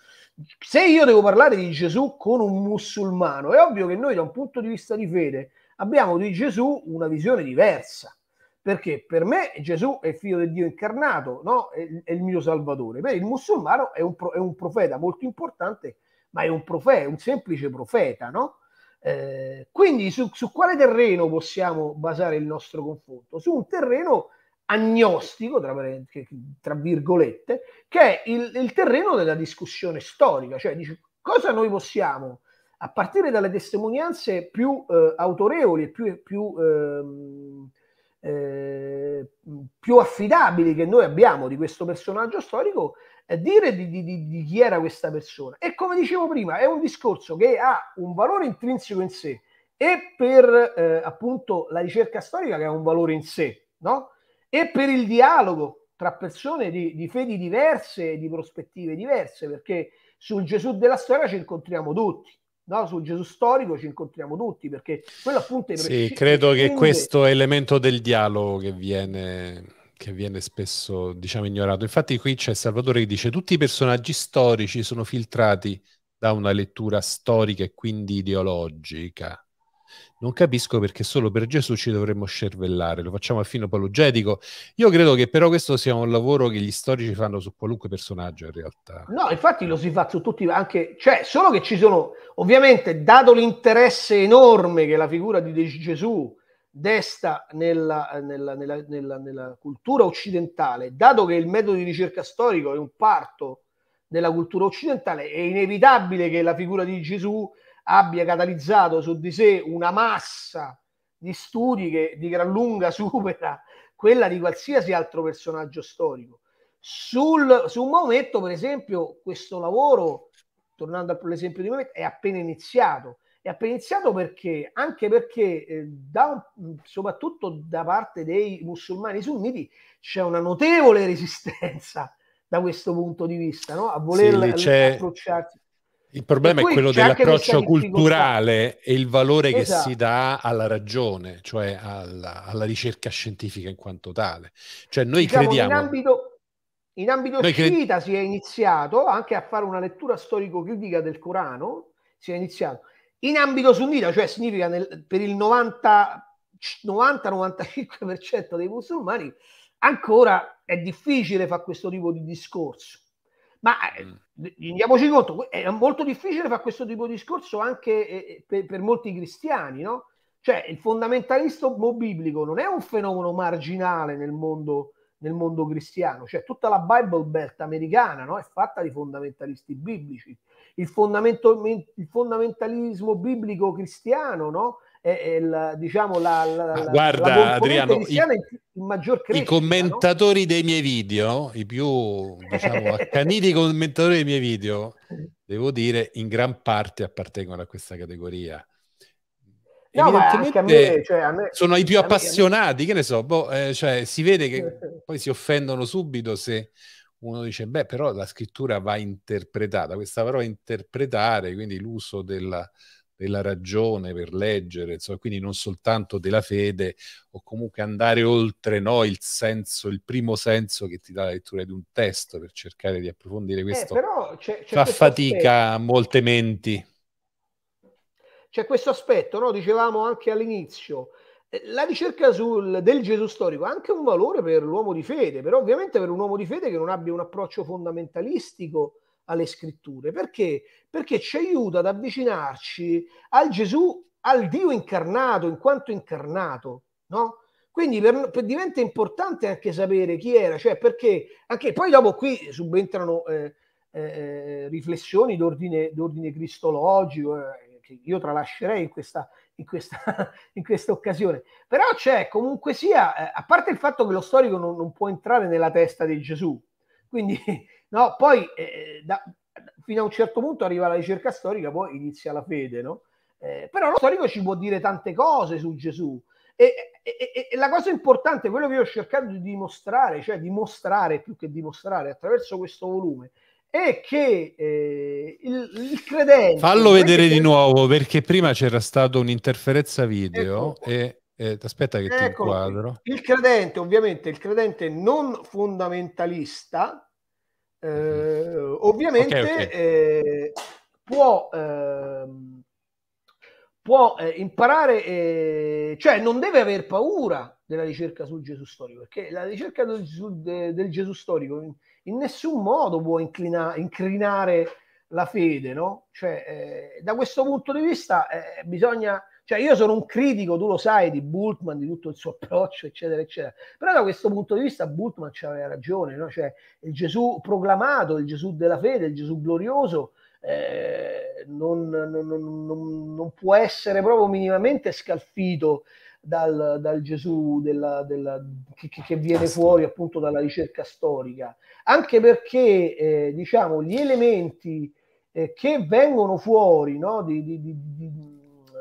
Se io devo parlare di Gesù con un musulmano, è ovvio che noi da un punto di vista di fede abbiamo di Gesù una visione diversa, perché per me Gesù è il figlio del Dio incarnato, no? è, è, il mio salvatore, per il musulmano è un, pro, è un, profeta molto importante, ma è un profeta, un semplice profeta, no? Eh, quindi su, su, quale terreno possiamo basare il nostro confronto? Su un terreno agnostico, tra, tra virgolette, che è il, il, terreno della discussione storica, cioè dice, cosa noi possiamo, a partire dalle testimonianze più eh, autorevoli e più, più, ehm, eh, più affidabili che noi abbiamo di questo personaggio storico, eh, dire di, di, di, chi era questa persona. E come dicevo prima, è un discorso che ha un valore intrinseco in sé e per eh, appunto la ricerca storica che ha un valore in sé, no? E per il dialogo tra persone di, di fedi diverse, e di prospettive diverse, perché sul Gesù della storia ci incontriamo tutti. No, sul Gesù storico ci incontriamo tutti perché quello appunto è Sì, credo che questo elemento del dialogo che viene che viene spesso, diciamo, ignorato. Infatti qui c'è Salvatore che dice tutti i personaggi storici sono filtrati da una lettura storica e quindi ideologica. Non capisco perché solo per Gesù ci dovremmo scervellare, lo facciamo a fine apologetico. Io credo che però questo sia un lavoro che gli storici fanno su qualunque personaggio in realtà. No, infatti lo si fa su tutti, anche, cioè, solo che ci sono, ovviamente, dato l'interesse enorme che la figura di Gesù desta nella, nella, nella, nella, cultura occidentale, dato che il metodo di ricerca storico è un parto della cultura occidentale, è inevitabile che la figura di Gesù abbia catalizzato su di sé una massa di studi che di gran lunga supera quella di qualsiasi altro personaggio storico. Sul, su Maometto, per esempio, questo lavoro, tornando all'esempio di Maometto, è appena iniziato e ha iniziato perché? Anche perché eh, da un, soprattutto da parte dei musulmani sunniti c'è una notevole resistenza da questo punto di vista, no? a voler sì, approcciarsi. Il problema è quello dell'approccio culturale e il valore esatto. che si esatto. dà alla ragione, cioè alla, alla ricerca scientifica in quanto tale. Cioè noi diciamo, crediamo... In ambito, in ambito sciita cre... si è iniziato anche a fare una lettura storico-critica del Corano, si è iniziato. In ambito sunnita, cioè significa nel, per il 90-95% dei musulmani, ancora è difficile fare questo tipo di discorso. Ma eh, mm. rendiamoci eh, conto, è molto difficile fare questo tipo di discorso anche eh, eh per, per, molti cristiani, no? Cioè il fondamentalismo biblico non è un fenomeno marginale nel mondo, nel mondo cristiano, cioè tutta la Bible Belt americana no? è fatta di fondamentalisti biblici il, il fondamentalismo biblico cristiano, no? È, è la, diciamo la, la, Guarda, la Adriano, i, crescita, i commentatori no? dei miei video, i più diciamo, accaniti commentatori dei miei video, devo dire, in gran parte appartengono a questa categoria. No, a me, cioè a me, sono i più appassionati, me, che ne so, boh, eh, cioè, si vede che poi si offendono subito se uno dice, beh, però la scrittura va interpretata, questa parola interpretare, quindi l'uso della, della ragione per leggere, insomma, quindi non soltanto della fede, o comunque andare oltre no, il senso, il primo senso che ti dà la lettura di un testo per cercare di approfondire eh, questo. Eh, però c'è, c'è fa fatica aspetto. a molte menti. C'è questo aspetto, no? dicevamo anche all'inizio, la ricerca sul, del Gesù storico ha anche un valore per l'uomo di fede, però ovviamente per un uomo di fede che non abbia un approccio fondamentalistico alle scritture. Perché? Perché ci aiuta ad avvicinarci al Gesù, al Dio incarnato, in quanto incarnato, no? Quindi per, per, diventa importante anche sapere chi era, cioè perché anche poi dopo qui subentrano eh, eh, riflessioni d'ordine, d'ordine cristologico, eh, che io tralascerei in questa, in, questa, in questa, occasione. Però c'è comunque sia, eh, a parte il fatto che lo storico non, non, può entrare nella testa di Gesù, quindi no, poi eh, da, fino a un certo punto arriva la ricerca storica, poi inizia la fede, no? Eh, però lo storico ci può dire tante cose su Gesù. E, e, e, la cosa importante, quello che io ho cercato di dimostrare, cioè dimostrare più che dimostrare attraverso questo volume, è che eh, il, il, credente... Fallo vedere di nuovo perché prima c'era stato un'interferenza video ecco. e... Eh, aspetta che ecco, ti inquadro. Il credente, ovviamente, il credente non fondamentalista, eh, mhm. ovviamente okay, okay. Eh, può, ehm, può eh, imparare, eh, cioè non deve aver paura della ricerca sul Gesù storico, perché la ricerca del, del Gesù storico in nessun modo può inclina- incrinare la fede, no? Cioè, eh, da questo punto di vista eh, bisogna... Cioè, io sono un critico, tu lo sai, di Bultman, di tutto il suo approccio, eccetera, eccetera. Però da questo punto di vista Bultman aveva ragione, no? Cioè, il Gesù proclamato, il Gesù della fede, il Gesù glorioso, eh, non, non, non, non, può essere proprio minimamente scalfito dal, dal Gesù della, della, che, che, viene fuori appunto dalla ricerca storica, anche perché eh, diciamo, gli elementi eh, che vengono fuori no, di, di, di,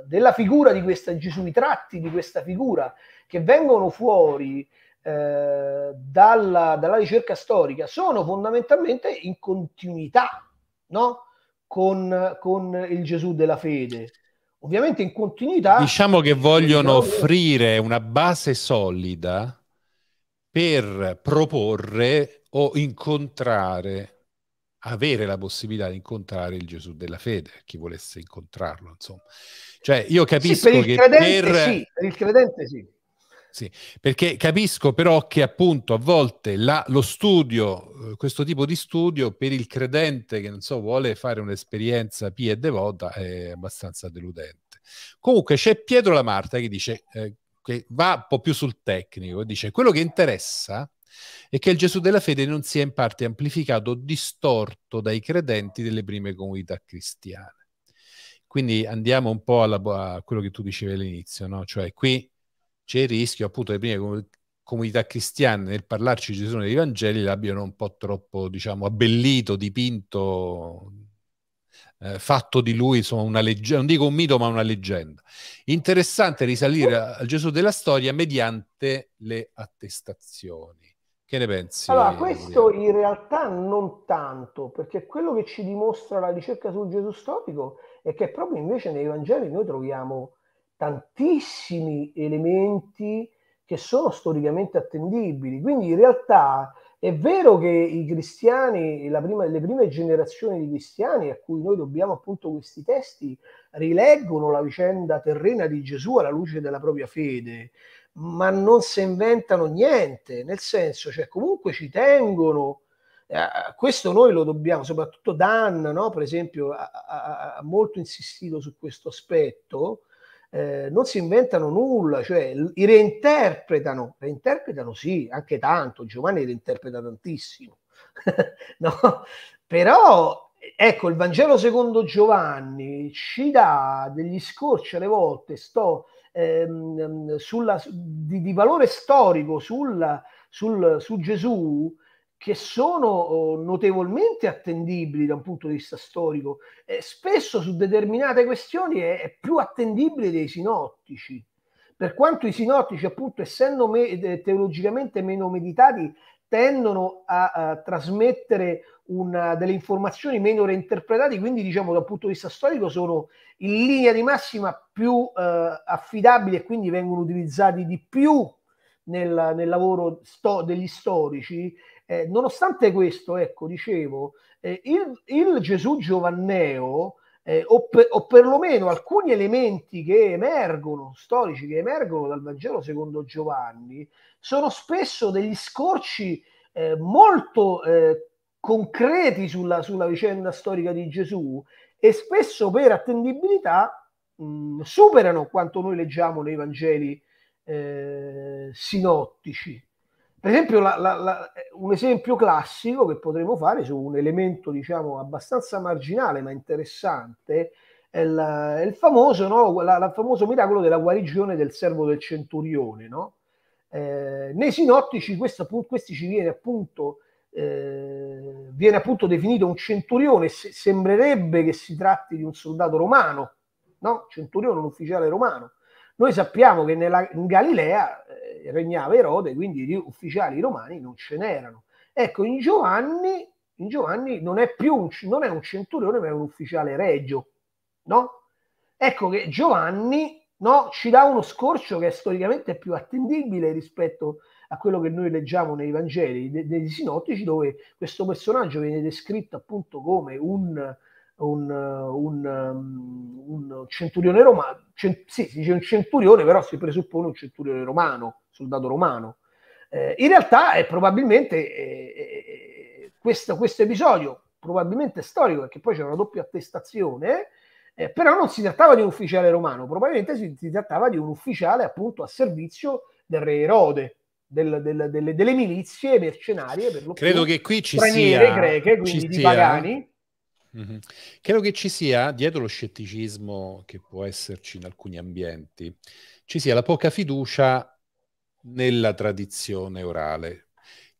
della figura di questa Gesù, i tratti di questa figura che vengono fuori eh, dalla, dalla, ricerca storica sono fondamentalmente in continuità no? con, con il Gesù della fede ovviamente in continuità. Diciamo che vogliono diciamo offrire una base solida per proporre o incontrare, avere la possibilità di incontrare il Gesù della fede, chi volesse incontrarlo, insomma. Cioè, io capisco sì, per che credente, per... Sì, per il credente sì. Sì, perché capisco però che appunto a volte la, lo studio, eh, questo tipo di studio per il credente che non so vuole fare un'esperienza pia e devota è abbastanza deludente. Comunque c'è Pietro Lamarta che dice eh, che va un po' più sul tecnico, dice quello che interessa è che il Gesù della fede non sia in parte amplificato o distorto dai credenti delle prime comunità cristiane. Quindi andiamo un po' alla, a quello che tu dicevi all'inizio, no? Cioè qui c'è il rischio appunto che le prime comunità cristiane nel parlarci di Gesù nei Vangeli l'abbiano un po' troppo, diciamo, abbellito, dipinto, eh, fatto di lui, insomma, una leggenda, non dico un mito, ma una leggenda. Interessante risalire al Gesù della storia mediante le attestazioni. Che ne pensi? Allora, questo in realtà non tanto, perché quello che ci dimostra la ricerca sul Gesù storico è che proprio invece nei Vangeli noi troviamo tantissimi elementi che sono storicamente attendibili. Quindi in realtà è vero che i cristiani, prima, le prime generazioni di cristiani a cui noi dobbiamo appunto questi testi, rileggono la vicenda terrena di Gesù alla luce della propria fede, ma non si inventano niente, nel senso, cioè comunque ci tengono. Eh, questo noi lo dobbiamo, soprattutto Dan, no? per esempio, ha, ha, ha molto insistito su questo aspetto eh, non si inventano nulla, cioè reinterpretano, reinterpretano sì, anche tanto, Giovanni reinterpreta tantissimo, no? però ecco il Vangelo secondo Giovanni ci dà degli scorci alle volte sto, ehm, ehm sulla, di, di, valore storico sulla, sul, su Gesù che sono oh, notevolmente attendibili da un punto di vista storico, eh, spesso su determinate questioni è, è, più attendibile dei sinottici. Per quanto i sinottici, appunto, essendo me- eh, teologicamente meno meditati, tendono a, a trasmettere una, delle informazioni meno reinterpretate, quindi diciamo dal punto di vista storico sono in linea di massima più eh, affidabili e quindi vengono utilizzati di più nel, nel lavoro sto, degli storici eh, nonostante questo, ecco, dicevo, eh, il, il, Gesù giovanneo, eh, o, per, o, perlomeno alcuni elementi che emergono, storici, che emergono dal Vangelo secondo Giovanni, sono spesso degli scorci eh, molto eh, concreti sulla, sulla, vicenda storica di Gesù e spesso per attendibilità mh, mm, superano quanto noi leggiamo nei Vangeli eh, sinottici. Per esempio, la, la, la, un esempio classico che potremmo fare su un elemento, diciamo, abbastanza marginale ma interessante è, è il, famoso, no, la, famoso miracolo della guarigione del servo del centurione. No? Eh, nei sinottici questo, questi ci viene appunto, eh, viene appunto definito un centurione, se, sembrerebbe che si tratti di un soldato romano, no? centurione, un ufficiale romano noi sappiamo che nella, in Galilea eh, regnava Erode, quindi gli ufficiali romani non ce n'erano. Ecco, in Giovanni, in Giovanni non è più un, non è un centurione, ma è un ufficiale regio, no? Ecco che Giovanni no, ci dà uno scorcio che è storicamente più attendibile rispetto a quello che noi leggiamo nei Vangeli dei, dei Sinottici, dove questo personaggio viene descritto appunto come un un, un, um, un centurione romano, cent- sì, si dice un centurione, però si presuppone un centurione romano, soldato romano. Eh, in realtà è probabilmente eh, eh questo, questo, episodio, probabilmente storico, perché poi c'è una doppia attestazione, eh, però non si trattava di un ufficiale romano, probabilmente si, si trattava di un ufficiale appunto a servizio del re Erode, del, del, delle, delle, milizie mercenarie per lo Credo più, che qui ci siano sia, greche, quindi ci di sia. Eh. pagani. Mm-hmm. Credo che ci sia, dietro lo scetticismo che può esserci in alcuni ambienti, ci sia la poca fiducia nella tradizione orale,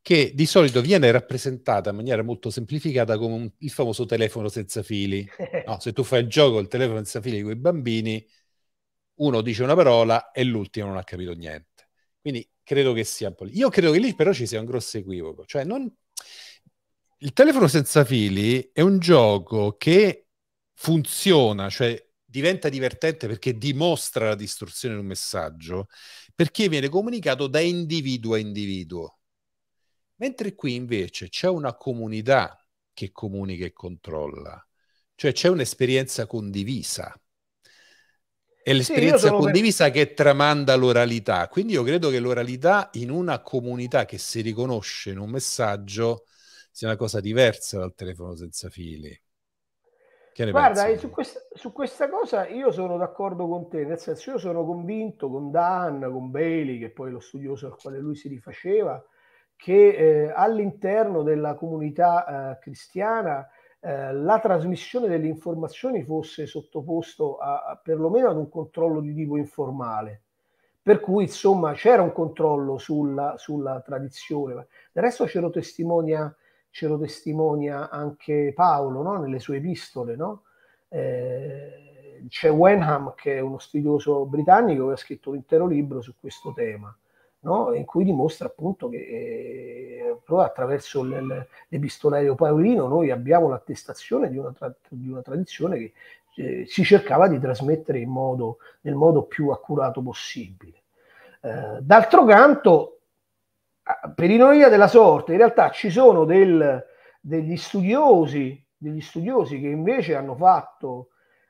che di solito viene rappresentata in maniera molto semplificata come un, il famoso telefono senza fili. No, se tu fai il gioco il telefono senza fili con i bambini, uno dice una parola e l'ultimo non ha capito niente. Quindi credo che sia un po' lì. Io credo che lì però ci sia un grosso equivoco, cioè non, il telefono senza fili è un gioco che funziona, cioè diventa divertente perché dimostra la distorsione di un messaggio, perché viene comunicato da individuo a individuo. Mentre qui invece c'è una comunità che comunica e controlla, cioè c'è un'esperienza condivisa. È l'esperienza sì, condivisa per... che tramanda l'oralità. Quindi io credo che l'oralità in una comunità che si riconosce in un messaggio sia una cosa diversa dal telefono senza fili. Guarda, eh, su questa, su questa, cosa io sono d'accordo con te, nel senso io sono convinto con Dan, con Bailey, che poi è lo studioso al quale lui si rifaceva, che eh, all'interno della comunità eh, cristiana eh, la trasmissione delle informazioni fosse sottoposta a, a, perlomeno ad un controllo di tipo informale. Per cui insomma c'era un controllo sulla, sulla tradizione. Del resto ce lo testimonia ce lo testimonia anche Paolo no? nelle sue epistole. No? Eh, c'è Wenham che è uno studioso britannico che ha scritto un intero libro su questo tema. No? in cui dimostra appunto che eh, attraverso l'epistolario paolino noi abbiamo l'attestazione di una, tra, di una tradizione che eh, si cercava di trasmettere modo, nel modo più accurato possibile. Eh, d'altro canto Ah, per ironia della sorte, in realtà ci sono del, degli, studiosi, degli studiosi che invece hanno fatto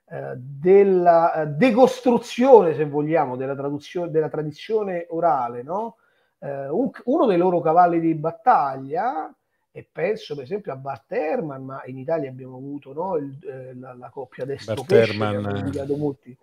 eh, della eh, decostruzione, se vogliamo, della, della tradizione orale, no? eh, un, uno dei loro cavalli di battaglia, e penso per esempio a Bart Ehrman, ma in Italia abbiamo avuto no, il, eh, la, la, coppia destro-pesce Bart che eh. molti,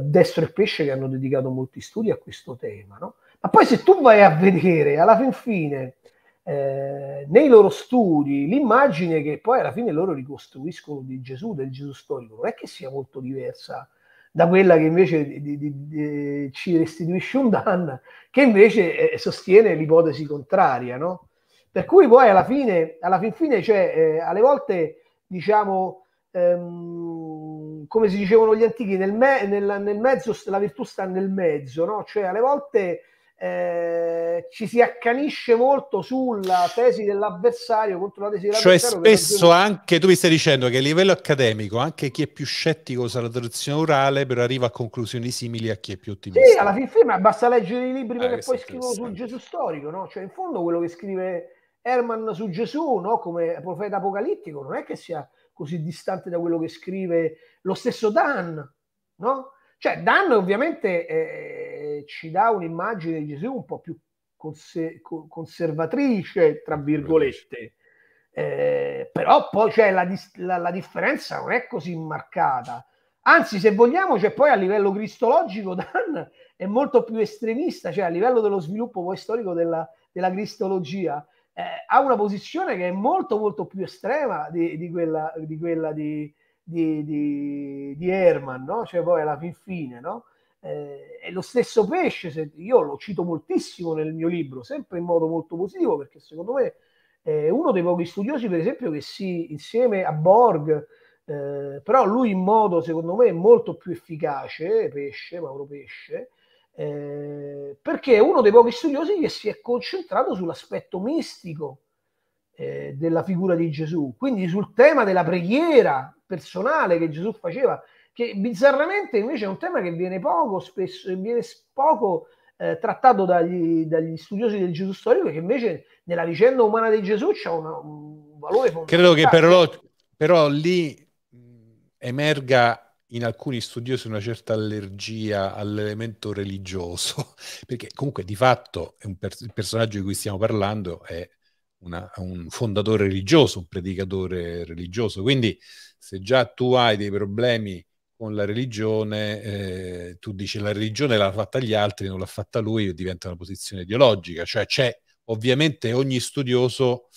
destro e pesce che hanno dedicato molti studi a questo tema, no? Ma poi se tu vai a vedere alla fin fine eh, nei loro studi l'immagine che poi alla fine loro ricostruiscono di Gesù, del Gesù storico, non è che sia molto diversa da quella che invece di, di, di, ci restituisce un Dan, che invece eh, sostiene l'ipotesi contraria, no? Per cui poi alla fine, alla fin fine cioè, eh, alle volte, diciamo, ehm, come si dicevano gli antichi, nel, me, nel, nel mezzo, la virtù sta nel mezzo, no? Cioè, alle volte eh, ci si accanisce molto sulla tesi dell'avversario contro la tesi dell'avversario. Cioè spesso ragione... anche, tu mi stai dicendo che a livello accademico anche chi è più scettico usa la tradizione orale però arriva a conclusioni simili a chi è più ottimista. Sì, alla fine, fine basta leggere i libri ah, che poi scrivono sul Gesù storico, no? Cioè in fondo quello che scrive Herman su Gesù, no? Come profeta apocalittico, non è che sia così distante da quello che scrive lo stesso Dan, no? Cioè, Dan ovviamente eh, ci dà un'immagine di Gesù un po' più conser- conservatrice, tra virgolette, eh, però poi cioè, la, dis- la, la, differenza non è così marcata. Anzi, se vogliamo, cioè, poi a livello cristologico Dan è molto più estremista, cioè a livello dello sviluppo poi storico della, della cristologia, eh, ha una posizione che è molto molto più estrema di, di quella, di, quella di, di, di, di Herman, no? cioè poi alla fin fine, no? Eh, è lo stesso pesce, se, io lo cito moltissimo nel mio libro, sempre in modo molto positivo, perché secondo me è uno dei pochi studiosi, per esempio, che si, insieme a Borg, eh, però lui in modo, secondo me, molto più efficace, pesce, Mauro Pesce, eh, perché è uno dei pochi studiosi che si è concentrato sull'aspetto mistico eh, della figura di Gesù, quindi sul tema della preghiera personale che Gesù faceva, che bizzarramente invece è un tema che viene poco, spesso, e viene poco eh, trattato dagli, dagli, studiosi del Gesù storico, che invece nella vicenda umana di Gesù c'è una, un valore fondamentale. Credo che però, però lì emerga in alcuni studiosi una certa allergia all'elemento religioso, perché comunque di fatto per- il personaggio di cui stiamo parlando è una, un fondatore religioso, un predicatore religioso. Quindi se già tu hai dei problemi con la religione, eh, tu dici la religione l'ha fatta gli altri, non l'ha fatta lui, diventa una posizione ideologica. Cioè c'è, ovviamente ogni studioso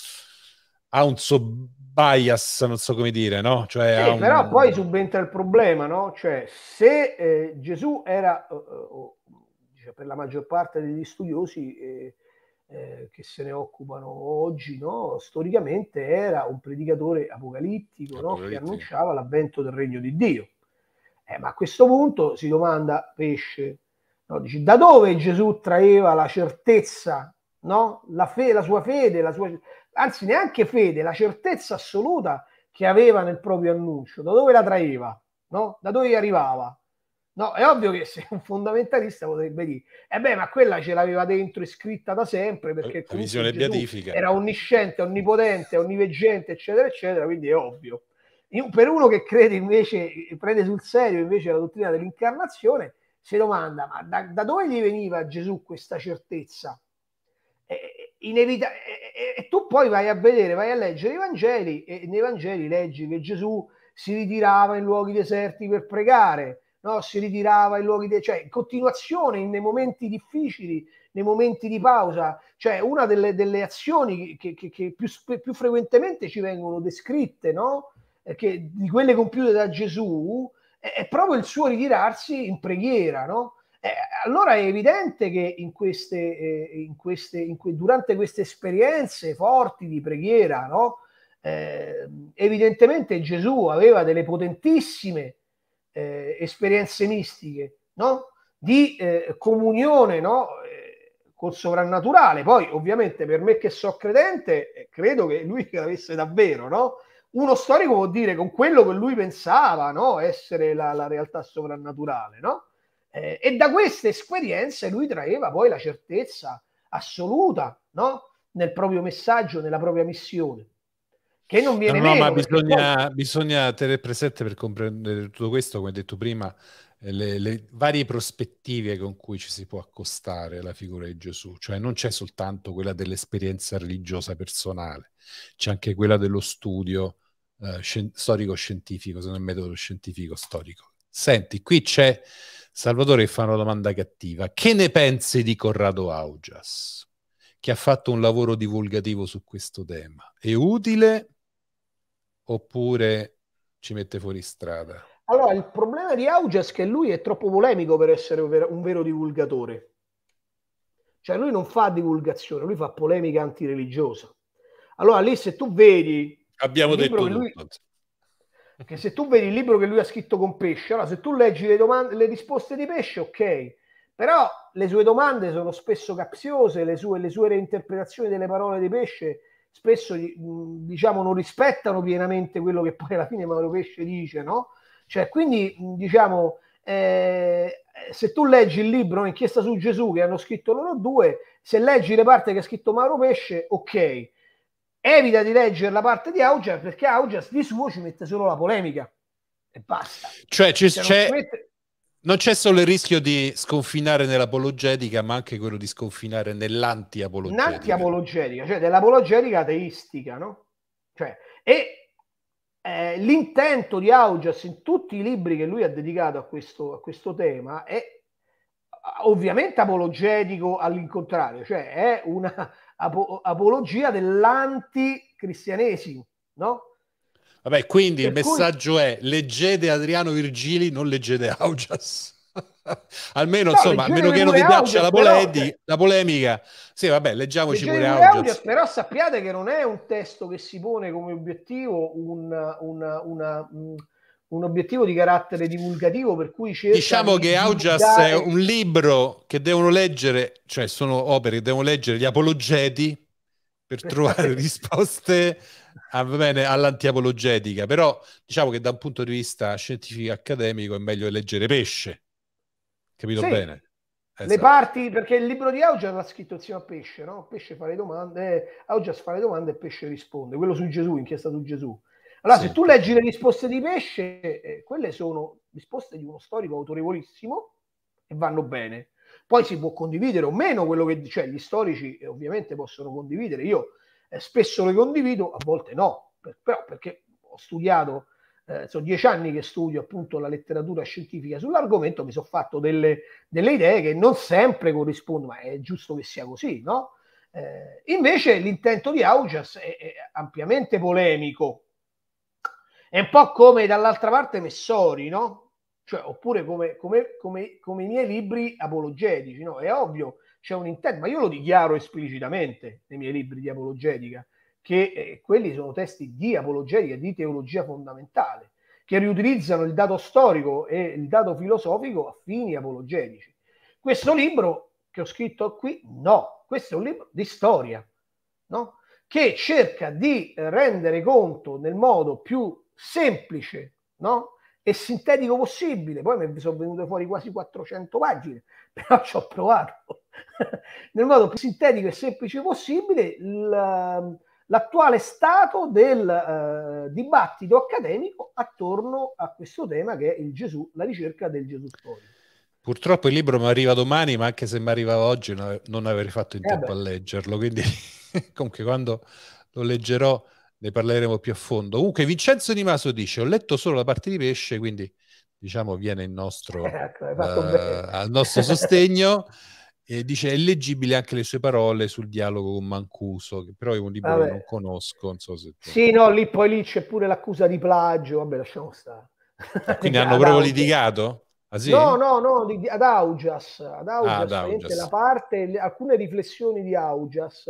ha un suo bias, non so come dire, no? Cioè, sì, un... Però poi subentra il problema, no? Cioè se eh, Gesù era, eh, eh per la maggior parte degli studiosi, eh, eh, che se ne occupano oggi, no? storicamente era un predicatore apocalittico, no? che annunciava l'avvento del regno di Dio. Eh, ma a questo punto si domanda pesce, no? Dici, da dove Gesù traeva la certezza, la, fe- la sua fede, la sua... anzi neanche fede, la certezza assoluta che aveva nel proprio annuncio, da dove la traeva, da dove arrivava? No, è ovvio che se un fondamentalista potrebbe dire, eh beh, ma quella ce l'aveva dentro e scritta da sempre perché la visione beatifica. era onnisciente, onnipotente, onniveggente, eccetera, eccetera, quindi è ovvio. Io, per uno che crede invece, prende sul serio invece la dottrina dell'incarnazione, si domanda, ma da, da dove gli veniva Gesù questa certezza? E, inevita- e, e tu poi vai a vedere, vai a leggere i Vangeli e nei Vangeli leggi che Gesù si ritirava in luoghi deserti per pregare no? si ritirava in luoghi, de- cioè in continuazione nei momenti difficili, nei momenti di pausa, cioè una delle, delle azioni che, che, che più, più, frequentemente ci vengono descritte, no? che, di quelle compiute da Gesù, è, è, proprio il suo ritirarsi in preghiera, no? Eh, allora è evidente che in queste, eh, in queste, in que- durante queste esperienze forti di preghiera, no? eh, evidentemente Gesù aveva delle potentissime eh, esperienze mistiche, no? di eh, comunione no? eh, col sovrannaturale. Poi, ovviamente, per me che so credente, eh, credo che lui che l'avesse davvero. No? Uno storico vuol dire con quello che lui pensava no? essere la, la realtà sovrannaturale. No? Eh, e da queste esperienze lui traeva poi la certezza assoluta no? nel proprio messaggio, nella propria missione che non viene no, no, meno, ma bisogna, poi... bisogna tenere presente per comprendere tutto questo, come detto prima, eh, le, le, varie prospettive con cui ci si può accostare alla figura di Gesù, cioè non c'è soltanto quella dell'esperienza religiosa personale, c'è anche quella dello studio eh, scien- storico-scientifico, se non il metodo scientifico-storico. Senti, qui c'è Salvatore che fa una domanda cattiva. Che ne pensi di Corrado Augias, che ha fatto un lavoro divulgativo su questo tema? È utile oppure ci mette fuori strada? Allora, il problema di Augias è che lui è troppo polemico per essere un vero, un vero divulgatore. Cioè lui non fa divulgazione, lui fa polemica antireligiosa. Allora lì se tu vedi... Abbiamo detto che, lui, che se tu vedi il libro che lui ha scritto con Pesce, allora se tu leggi le, domande, le risposte di Pesce, ok, però le sue domande sono spesso capziose, le sue, le sue reinterpretazioni delle parole di Pesce spesso mm, diciamo, non rispettano pienamente quello che poi alla fine Mauro Pesce dice, no? Cioè, quindi mm, diciamo, eh, se tu leggi il libro Inchiesta su Gesù che hanno scritto loro due, se leggi le parti che ha scritto Mauro Pesce, ok, evita di leggere la parte di Augias perché Augias di suo ci mette solo la polemica e basta. Cioè, ci, cioè c'è... Mette... Non c'è solo il rischio di sconfinare nell'apologetica, ma anche quello di sconfinare nell'anti-apologetica. Nell'anti-apologetica, cioè dell'apologetica ateistica, no? Cioè, e eh, l'intento di Augias in tutti i libri che lui ha dedicato a questo, a questo tema è ovviamente apologetico all'incontrario, cioè è una ap- apologia dell'anti-cristianesimo, no? Vabbè, quindi per il messaggio è leggete Adriano Virgili, non leggete Augias. almeno no, insomma, a meno che non vi piaccia la, poledi, eh. la, polemica, sì, vabbè, leggiamoci pure Audios. Però sappiate che non è un testo che si pone come obiettivo un, una, una, mm, un obiettivo di carattere divulgativo, per cui cerca diciamo che Augias divulgare... è un libro che devono leggere, cioè sono opere che devono leggere gli apologeti per trovare risposte ah, bene, all'antiapologetica, però diciamo che da un punto di vista scientifico accademico è meglio leggere pesce, capito sì. bene? Esatto. Le parti, perché il libro di Augias l'ha scritto insieme a Pesce, no? Pesce fa le domande, eh, Augias fa le domande e Pesce risponde, quello su Gesù, inchiesta su Gesù. Allora, sì. se tu leggi le risposte di Pesce, eh, quelle sono risposte di uno storico autorevolissimo e vanno bene. Poi si può condividere o meno quello che cioè gli storici eh, ovviamente possono condividere, io eh, spesso le condivido, a volte no, per, però perché ho studiato, eh, sono dieci anni che studio appunto la letteratura scientifica sull'argomento, mi sono fatto delle, delle idee che non sempre corrispondono, ma è giusto che sia così, no? Eh, invece l'intento di Augias è, è, ampiamente polemico. È un po' come dall'altra parte Messori, no? Cioè, oppure come, come, come, come, i miei libri apologetici, no? È ovvio, c'è un intento, ma io lo dichiaro esplicitamente nei miei libri di apologetica, che eh, quelli sono testi di apologetica, di teologia fondamentale, che riutilizzano il dato storico e il dato filosofico a fini apologetici. Questo libro che ho scritto qui, no, questo è un libro di storia, no? che cerca di rendere conto nel modo più semplice, no? e sintetico possibile. Poi mi sono venute fuori quasi 400 pagine, però ci ho provato. Nel modo più sintetico e semplice possibile l'attuale stato del eh, dibattito accademico attorno a questo tema che è il Gesù, la ricerca del Gesù storico. Purtroppo il libro mi arriva domani, ma anche se mi arrivava oggi non avrei fatto in eh tempo eh a leggerlo, quindi comunque quando lo leggerò ne parleremo più a fondo. Uh, Comunque, Vincenzo Di Maso dice: Ho letto solo la parte di pesce, quindi diciamo viene il nostro, uh, al nostro sostegno. e dice: È leggibile anche le sue parole sul dialogo con Mancuso, che però è un libro vabbè. che non conosco. Non so se tu... Sì, no, lì poi lì c'è pure l'accusa di plagio. Vabbè, lasciamo stare. Ah, quindi hanno proprio litigato? Ah, sì? No, no, no, di, ad Augias, ad Augias, ah, ad Augias. la parte, le, alcune riflessioni di Augias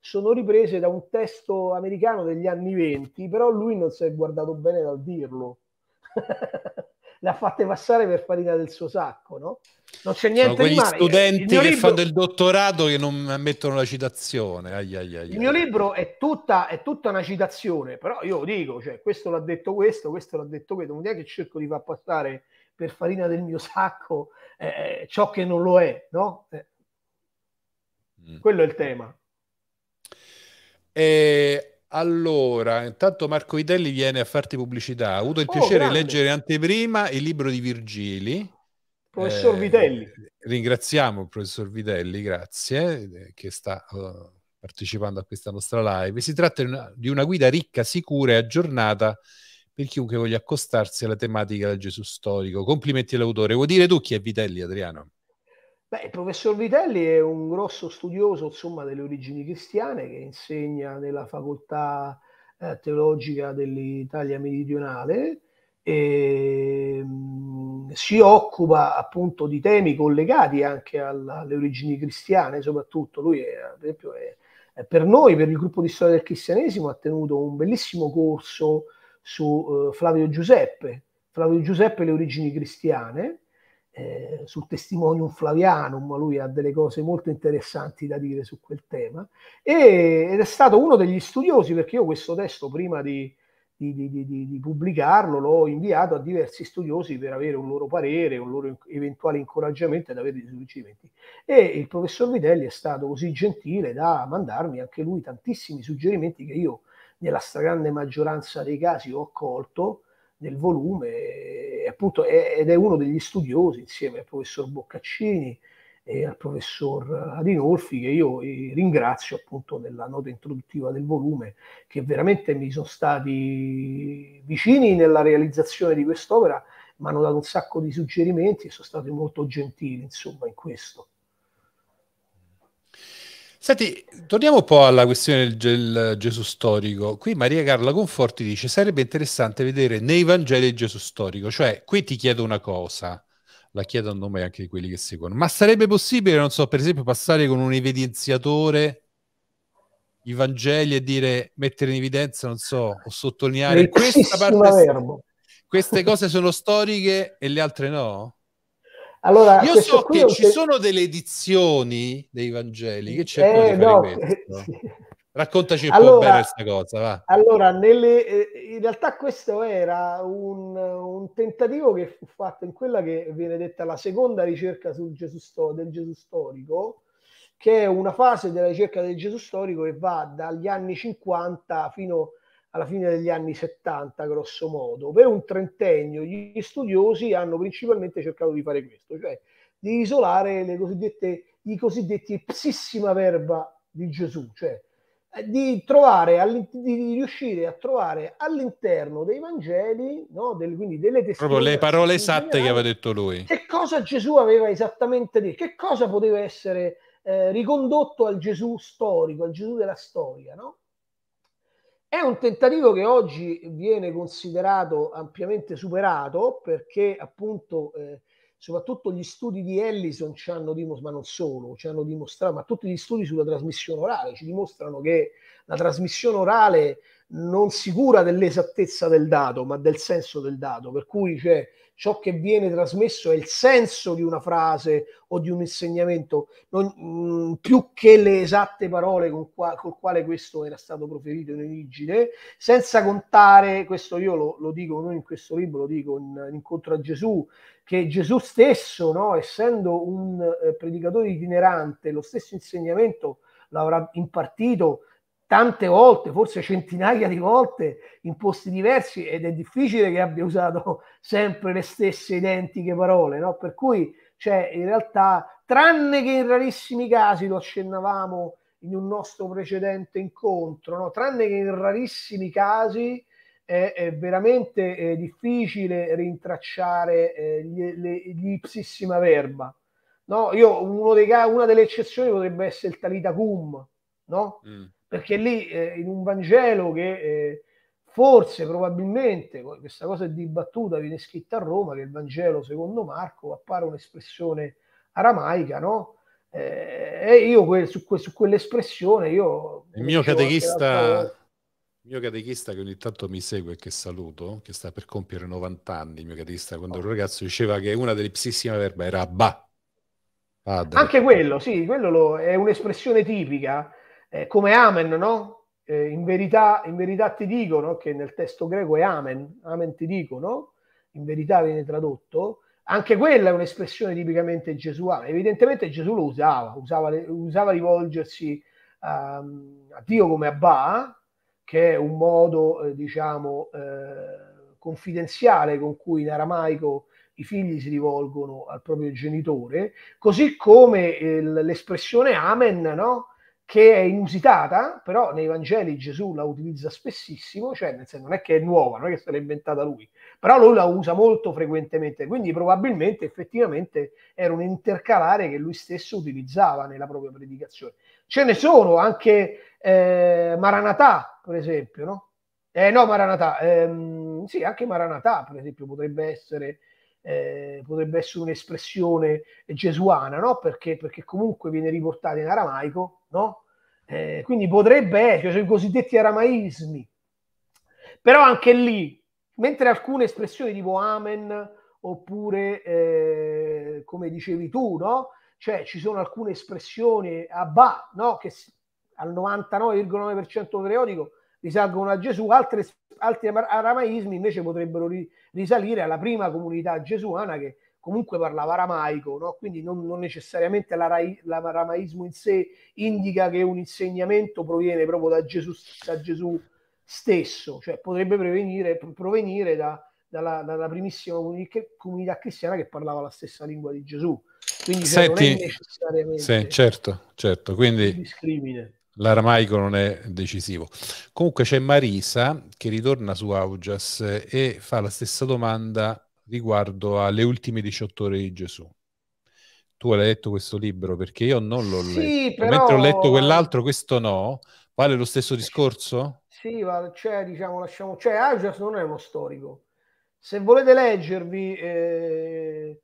sono riprese da un testo americano degli anni 20, però lui non si è guardato bene dal dirlo. Le ha fatte passare per farina del suo sacco, no? Non c'è niente sono quegli studenti che libro... fanno il dottorato che non ammettono la citazione. Ai, ai, ai, il mio libro è tutta, è tutta, una citazione, però io dico, cioè, questo l'ha detto questo, questo l'ha detto questo, non è che cerco di far passare per farina del mio sacco eh, eh, ciò che non lo è, no? Eh. Mm. Quello è il tema. E allora, intanto Marco Vitelli viene a farti pubblicità. Ha avuto il oh, piacere grande. di leggere anteprima il libro di Virgili. Professor eh, Vitelli. Ringraziamo il professor Vitelli, grazie, eh, che sta uh, partecipando a questa nostra live. Si tratta di una, di una guida ricca, sicura e aggiornata per chiunque voglia accostarsi alla tematica del Gesù storico. Complimenti all'autore. Vuoi dire tu chi è Vitelli, Adriano? Beh, il professor Vitelli è un grosso studioso insomma, delle origini cristiane che insegna nella facoltà eh, teologica dell'Italia meridionale e ehm, mh, si occupa appunto di temi collegati anche alla, alle origini cristiane, soprattutto lui è, ad esempio è, è per noi, per il gruppo di storia del cristianesimo, ha tenuto un bellissimo corso su eh, Flavio Giuseppe, Flavio Giuseppe e le origini cristiane eh, sul testimonium Flavianum, lui ha delle cose molto interessanti da dire su quel tema, e, ed è stato uno degli studiosi, perché io questo testo prima di, di, di, di, pubblicarlo l'ho inviato a diversi studiosi per avere un loro parere, un loro eventuale incoraggiamento ad avere dei suggerimenti. E il professor Vitelli è stato così gentile da mandarmi anche lui tantissimi suggerimenti che io nella stragrande maggioranza dei casi ho accolto, del volume, e, appunto, è, ed è uno degli studiosi insieme al professor Boccaccini e al professor Adinolfi, che io eh, ringrazio appunto nella nota introduttiva del volume, che veramente mi sono stati vicini nella realizzazione di quest'opera, mi hanno dato un sacco di suggerimenti e sono stati molto gentili insomma in questo. Senti, torniamo un po' alla questione del, del Gesù storico. Qui Maria Carla Conforti dice: Sarebbe interessante vedere nei Vangeli il Gesù storico. Cioè, qui ti chiedo una cosa, la chiedo a nome anche di quelli che seguono. Ma sarebbe possibile, non so, per esempio, passare con un evidenziatore i Vangeli e dire mettere in evidenza, non so, o sottolineare questa parte, queste cose sono storiche e le altre no? Allora, Io so che ho... ci sono delle edizioni dei Vangeli che c'è eh, no. Raccontaci un allora, po' bene questa cosa. Va. Allora, nelle, eh, in realtà questo era un, un, tentativo che fu fatto in quella che viene detta la seconda ricerca sul Gesù sto, del Gesù storico, che è una fase della ricerca del Gesù storico che va dagli anni 50 fino a alla fine degli anni 70, grosso modo. Per un trentennio gli studiosi hanno principalmente cercato di fare questo, cioè di isolare le cosiddette, i cosiddetti psissima verba di Gesù, cioè eh, di, trovare, di riuscire a trovare all'interno dei Vangeli, no, del, quindi delle testimonianze. Proprio le parole esatte che aveva detto lui. Che cosa Gesù aveva esattamente detto? Che cosa poteva essere eh, ricondotto al Gesù storico, al Gesù della storia, no? È un tentativo che oggi viene considerato ampiamente superato perché appunto eh, soprattutto gli studi di Ellison ci hanno dimostrato, ma non solo, ci hanno dimostrato, ma tutti gli studi sulla trasmissione orale ci dimostrano che la trasmissione orale non si cura dell'esattezza del dato, ma del senso del dato, per cui c'è cioè, ciò che viene trasmesso è il senso di una frase o di un insegnamento, non, mh, mm, più che le esatte parole con qua, col quale questo era stato proferito in origine, senza contare, questo io lo, lo dico non in questo libro, lo dico in, in incontro a Gesù, che Gesù stesso, no, essendo un eh, predicatore itinerante, lo stesso insegnamento l'avrà impartito tante volte, forse centinaia di volte, in posti diversi ed è difficile che abbia usato sempre le stesse identiche parole, no? Per cui, cioè, in realtà, tranne che in rarissimi casi, lo accennavamo in un nostro precedente incontro, no? tranne che in rarissimi casi è, è veramente è difficile rintracciare eh, gli, ipsissima verba. No? Io, uno dei, una delle eccezioni potrebbe essere il talita cum, no? Mm perché lì eh, in un Vangelo che eh, forse, probabilmente, questa cosa è dibattuta, viene scritta a Roma, che il Vangelo secondo Marco appare un'espressione aramaica, no? Eh, e io que- su, que- su, quell'espressione io... Il mio catechista, il mio catechista che ogni tanto mi segue e che saluto, che sta per compiere 90 anni, il mio catechista quando oh. ero ragazzo diceva che una delle psissime verba era ba. Padre. Anche quello, sì, quello lo, è un'espressione tipica eh, come Amen, no? Eh, in, verità, in, verità, ti dicono, che nel testo greco è Amen, Amen ti dicono, in verità viene tradotto, anche quella è un'espressione tipicamente gesuale. Evidentemente Gesù lo usava, usava, usava rivolgersi a, ehm, a Dio come Abba, che è un modo, eh, diciamo, eh, confidenziale con cui in aramaico i figli si rivolgono al proprio genitore, così come eh, l'espressione Amen, no? che è inusitata, però nei Vangeli Gesù la utilizza spessissimo, cioè nel senso non è che è nuova, non è che se l'ha inventata lui, però lui la usa molto frequentemente, quindi probabilmente effettivamente era un intercalare che lui stesso utilizzava nella propria predicazione. Ce ne sono anche eh, Maranatà, per esempio, no? Eh, no, Maranatà, ehm, sì, anche Maranatà, per esempio, potrebbe essere eh, potrebbe essere un'espressione gesuana, no? perché, perché comunque viene riportata in aramaico, no? Eh, quindi potrebbe, essere, eh, cioè i cosiddetti aramaismi. Però anche lì, mentre alcune espressioni tipo amen, oppure eh, come dicevi tu, no? Cioè ci sono alcune espressioni abba, no? Che al 99,9% periodico risalgono a Gesù, altre, altri aramaismi invece potrebbero ri, risalire alla prima comunità gesuana che comunque parlava aramaico, no? quindi non, non necessariamente l'aramaismo in sé indica che un insegnamento proviene proprio da Gesù, da Gesù stesso, cioè potrebbe prevenire, provenire da, dalla, dalla, primissima comunità cristiana che parlava la stessa lingua di Gesù. Quindi cioè, Senti, non è necessariamente sì, certo, certo. Quindi, discrimine. L'aramaico non è decisivo. Comunque c'è Marisa che ritorna su Augias e fa la stessa domanda riguardo alle ultime 18 ore di Gesù. Tu l'hai letto questo libro perché io non l'ho sì, letto. Però... Mentre ho letto quell'altro, questo no. Vale lo stesso discorso? Sì, vale, cioè, diciamo, lasciamo... Cioè, Augias non è uno storico. Se volete leggervi... Eh,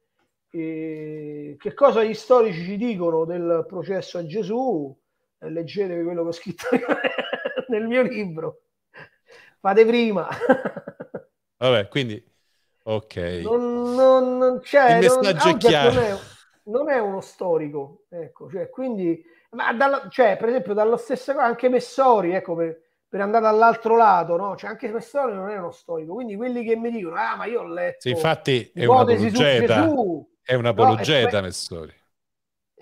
eh, che cosa gli storici ci dicono del processo a Gesù, eh, leggetevi quello che ho scritto nel mio libro. Fate prima. Vabbè, quindi, ok. Non, non, non c'è, cioè, Il messaggio non, è chiaro. Non è, non è, uno storico, ecco, cioè, quindi, ma dalla, cioè, per esempio, dalla stessa cosa, anche Messori, ecco, per, per andare dall'altro lato, no? Cioè, anche Messori non è uno storico, quindi quelli che mi dicono, ah, ma io ho letto... Sì, infatti è una è un apologeta no, Messori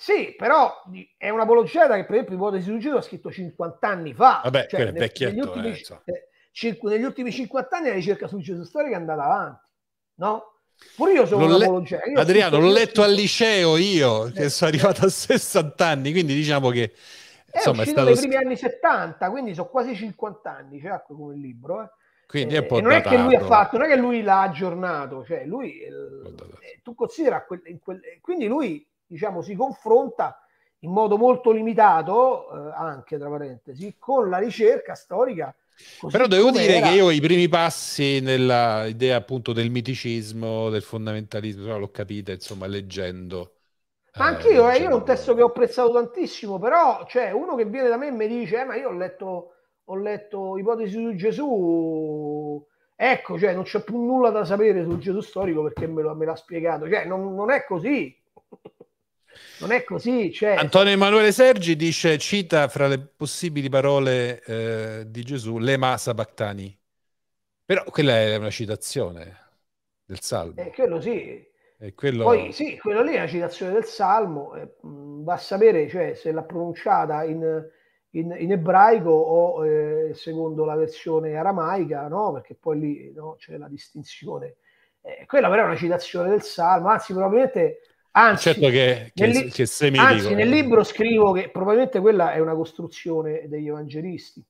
sì, però è una bologgiata che per esempio il di Suicidio ha scritto 50 anni fa. Vabbè, cioè, nel, vecchietto. Eh, eh, negli ultimi, eh, so. cinque, negli ultimi 50 anni la ricerca sul Gesù storica è andata avanti, no? Pure io sono l'ho le... apologeta. Io Adriano, l'ho letto al liceo io, eh, che sono arrivato a 60 anni, quindi diciamo che... Eh, insomma, è uscito è stato... nei primi anni 70, quindi sono quasi 50 anni, cioè, come libro, eh. Quindi è eh, non è che lui ha fatto, non è che lui l'ha aggiornato, cioè lui, tu considera, quel, quel, quindi lui diciamo, si confronta in modo molto limitato, eh, anche tra parentesi, con la ricerca storica. Però devo dire era... che io i primi passi nella idea appunto del miticismo, del fondamentalismo, l'ho capita insomma leggendo. Ma eh, anche eh, io, eh, io è un testo che ho apprezzato tantissimo, però cioè, uno che viene da me e mi dice, eh, ma io ho letto, ho letto Ipotesi su Gesù, ecco, cioè, non c'è più nulla da sapere sul Gesù storico perché me, lo, me l'ha spiegato, cioè, non, non è così non è così. Cioè... Antonio Emanuele Sergi dice, cita fra le possibili parole eh, di Gesù, le lema Bactani. Però quella è una citazione del Salmo. Eh, quello sì. E quello... Poi sì, quello lì è una citazione del Salmo, eh, va a sapere cioè, se l'ha pronunciata in, in, in ebraico o eh, secondo la versione aramaica, no? perché poi lì no, c'è la distinzione. Eh, quella però è una citazione del Salmo, anzi probabilmente Anzi, certo che, che, nel, che anzi, nel eh. libro scrivo che probabilmente quella è una costruzione degli evangelisti,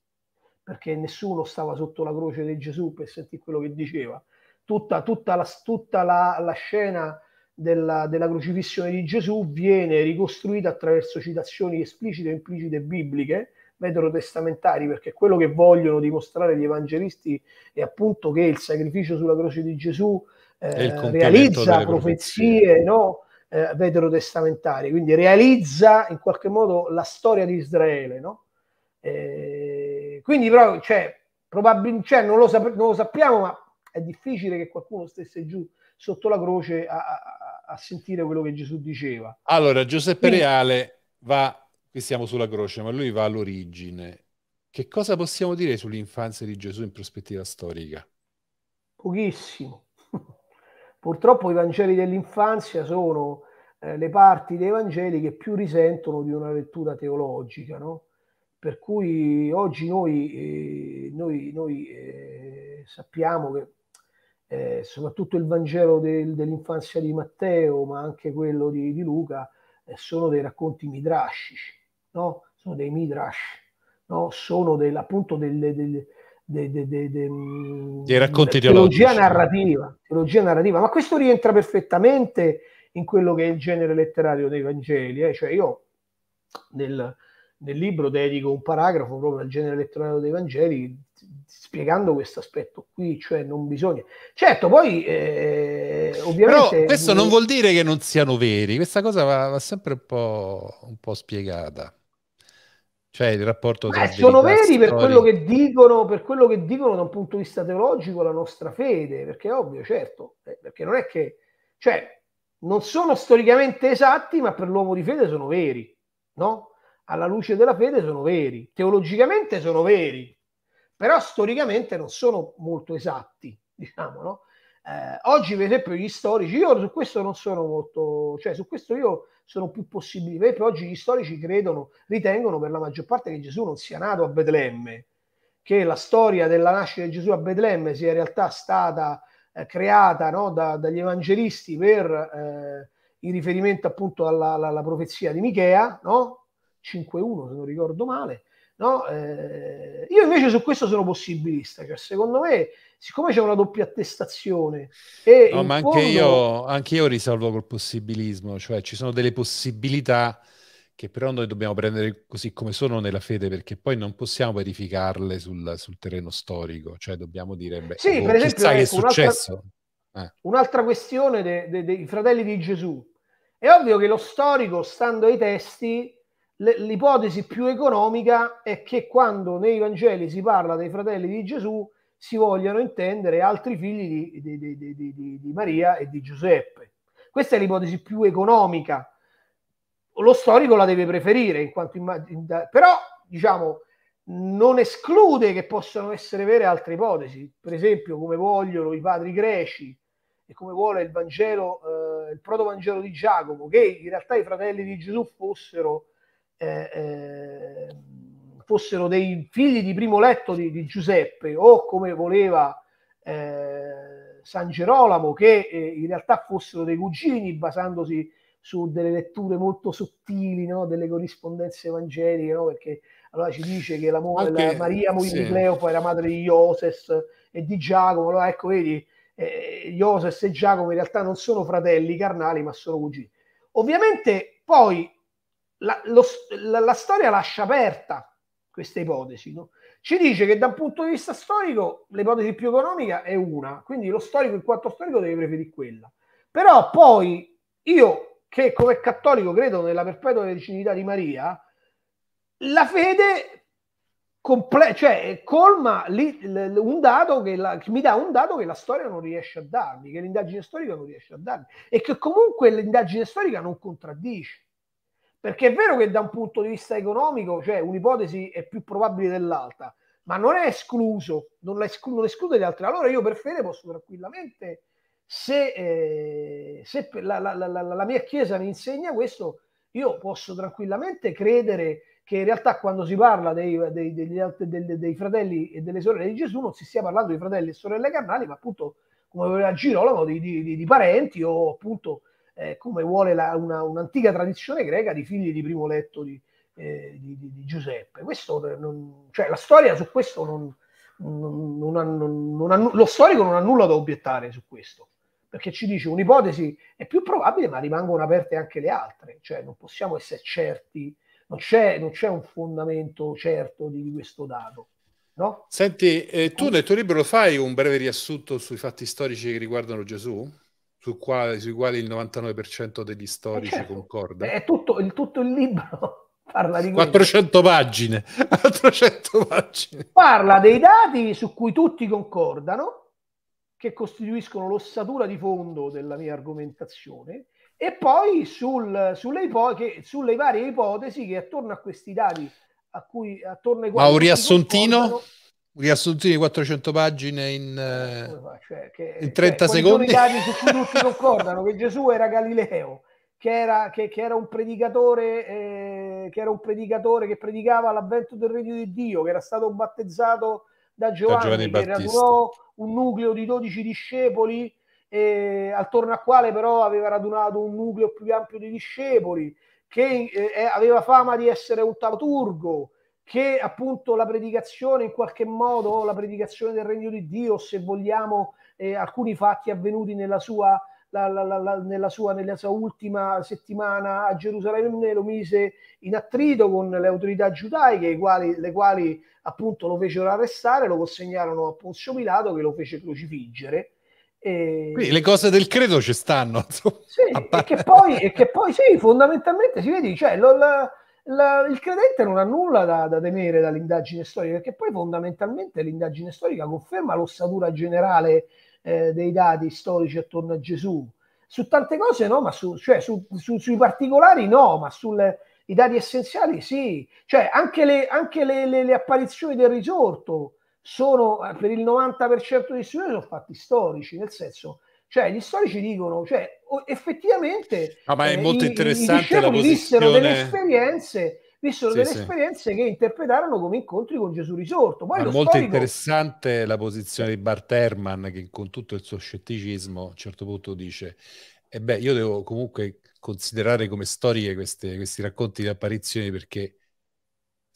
perché nessuno stava sotto la croce di Gesù per sentire quello che diceva. Tutta, tutta, la, tutta la, la scena della, della, crocifissione di Gesù viene ricostruita attraverso citazioni esplicite e implicite bibliche, vetero-testamentari, perché quello che vogliono dimostrare gli evangelisti è appunto che il sacrificio sulla croce di Gesù eh, realizza profezie, no? eh, vetero-testamentari, quindi realizza in qualche modo la storia di Israele, no? eh, quindi però, cioè, probabilmente, cioè, non, sap- non, lo sappiamo, ma è difficile che qualcuno stesse giù sotto la croce a, a, a sentire quello che Gesù diceva. Allora, Giuseppe quindi, Reale va, qui siamo sulla croce, ma lui va all'origine. Che cosa possiamo dire sull'infanzia di Gesù in prospettiva storica? Pochissimo Purtroppo i Vangeli dell'infanzia sono eh, le parti dei Vangeli che più risentono di una lettura teologica, no? per cui oggi noi, eh, noi, noi eh, sappiamo che eh, soprattutto il Vangelo del, dell'infanzia di Matteo, ma anche quello di, di Luca, eh, sono dei racconti midrascici, no? sono dei midrash, no? sono del, appunto delle, delle de, de, de, mm, dei racconti de, teologia narrativa, teologia narrativa, ma questo rientra perfettamente in quello che è il genere letterario dei Vangeli, eh? cioè io nel, nel, libro dedico un paragrafo proprio al genere letterario dei Vangeli spiegando questo aspetto qui, cioè non bisogna... Certo, poi eh, ovviamente... Però questo non vuol dire che non siano veri, questa cosa va, va sempre un po', un po' spiegata. Cioè il rapporto tra Beh, sono veri per quello, che dicono, per quello che dicono da un punto di vista teologico la nostra fede, perché è ovvio, certo, eh, perché non è che... Cioè, non sono storicamente esatti, ma per l'uomo di fede sono veri, no? Alla luce della fede sono veri, teologicamente sono veri, però storicamente non sono molto esatti, diciamo, no? Eh, oggi, per esempio, gli storici, io su questo non sono molto, cioè su questo io sono più possibile, perché oggi gli storici credono, ritengono per la maggior parte che Gesù non sia nato a Betlemme, che la storia della nascita di Gesù a Betlemme sia in realtà stata eh, creata no, da, dagli evangelisti per, eh, in riferimento appunto alla, alla, alla profezia di Michea, no? 5.1 se non ricordo male, No? Eh, io invece su questo sono possibilista, cioè secondo me, siccome c'è una doppia attestazione... E no, ma anche, fondo... io, anche io risolvo col possibilismo, cioè ci sono delle possibilità che però noi dobbiamo prendere così come sono nella fede, perché poi non possiamo verificarle sul, sul terreno storico, cioè dobbiamo dire, beh, sì, oh, per esempio, chissà ecco, che è ecco, successo. Un'altra, eh. un'altra questione de, de, dei fratelli di Gesù. È ovvio che lo storico, stando ai testi, l'ipotesi più economica è che quando nei Vangeli si parla dei fratelli di Gesù si vogliano intendere altri figli di, di, di, di Maria e di Giuseppe. Questa è l'ipotesi più economica. Lo storico la deve preferire, in quanto immag- però diciamo, non esclude che possano essere vere altre ipotesi, per esempio come vogliono i padri greci e come vuole il Vangelo, eh, il protovangelo di Giacomo, che in realtà i fratelli di Gesù fossero eh, ehm, fossero dei figli di primo letto di, di Giuseppe o come voleva eh, San Gerolamo, che eh, in realtà fossero dei cugini basandosi su delle letture molto sottili no? delle corrispondenze evangeliche, no? perché allora ci dice che la, mo- okay, la Maria moglie sì. di Cleofo era madre di Ioses e di Giacomo, allora ecco vedi, eh, Ioses e Giacomo in realtà non sono fratelli carnali ma sono cugini. Ovviamente poi la, lo, la, la storia lascia aperta questa ipotesi. No? Ci dice che da un punto di vista storico l'ipotesi più economica è una, quindi lo storico, in quanto storico, deve preferire quella. Però poi io, che come cattolico credo nella perpetua vicinità di Maria, la fede comple- cioè, colma li, l- un dato che, la, che mi dà un dato che la storia non riesce a darmi, che l'indagine storica non riesce a darmi e che comunque l'indagine storica non contraddice. Perché è vero che da un punto di vista economico, cioè un'ipotesi è più probabile dell'altra, ma non è escluso, non, esclu- non esclude le altre. Allora io per Fede posso tranquillamente, se, eh, se la, la, la, la mia chiesa mi insegna questo, io posso tranquillamente credere che in realtà quando si parla dei, dei, dei, dei, fratelli e delle sorelle di Gesù non si stia parlando di fratelli e sorelle carnali, ma appunto, come voleva Girolamo, di, di, di, di parenti o appunto eh, come vuole la, una, un'antica tradizione greca di figli di primo letto di, eh, di, di, di Giuseppe. Non, cioè, la storia su questo non, non, ha, non ha, lo storico non ha nulla da obiettare su questo, perché ci dice un'ipotesi è più probabile, ma rimangono aperte anche le altre, cioè non possiamo essere certi, non c'è, non c'è un fondamento certo di questo dato. No? Senti, eh, tu nel tuo libro fai un breve riassunto sui fatti storici che riguardano Gesù? su quale, sui quali il 99% degli storici eh, certo, concorda. È tutto, il, tutto il libro parla di 400 pagine, 400 pagine. Parla dei dati su cui tutti concordano, che costituiscono l'ossatura di fondo della mia argomentazione, e poi sul, sulle, ipo- che, sulle varie ipotesi che attorno a questi dati, a cui, attorno ai quali... Mauri Assontino? riassunzione di 400 pagine in, eh, eh, cioè, che, in 30 cioè, secondi. su cui tutti concordano che Gesù era Galileo, che era, che, che era un predicatore, eh, che era un predicatore che predicava l'avvento del regno di Dio, che era stato battezzato da Giovanni, da Giovanni che radunò un nucleo di 12 discepoli, eh, attorno al quale però aveva radunato un nucleo più ampio di discepoli, che eh, aveva fama di essere un taturgo che appunto la predicazione in qualche modo, la predicazione del regno di Dio, se vogliamo, eh, alcuni fatti avvenuti nella sua, la, la, la, nella, sua, nella sua ultima settimana a Gerusalemme lo mise in attrito con le autorità giudaiche, quali, le quali appunto lo fecero arrestare, lo consegnarono a Ponzio Pilato che lo fece crocifiggere. E... Quindi le cose del credo ci stanno. Insomma. Sì, e che, poi, e che poi sì, fondamentalmente si vede, cioè, lo, la, la, il credente non ha nulla da, da temere dall'indagine storica, perché poi fondamentalmente l'indagine storica conferma l'ossatura generale eh, dei dati storici attorno a Gesù. Su tante cose no, ma su, cioè, su, su, sui particolari no, ma sui dati essenziali sì. Cioè, anche, le, anche le, le, le, apparizioni del risorto sono, per il 90% degli studenti, sono fatti storici, nel senso cioè, gli storici dicono, cioè, effettivamente... No, ma è eh, molto interessante i, i la Vissero delle esperienze vissero sì, delle sì. esperienze che interpretarono come incontri con Gesù risorto. Poi molto storico... interessante la posizione di Bart Ehrman che con tutto il suo scetticismo a un certo punto dice e eh beh io devo comunque considerare come storie queste, questi racconti di apparizioni perché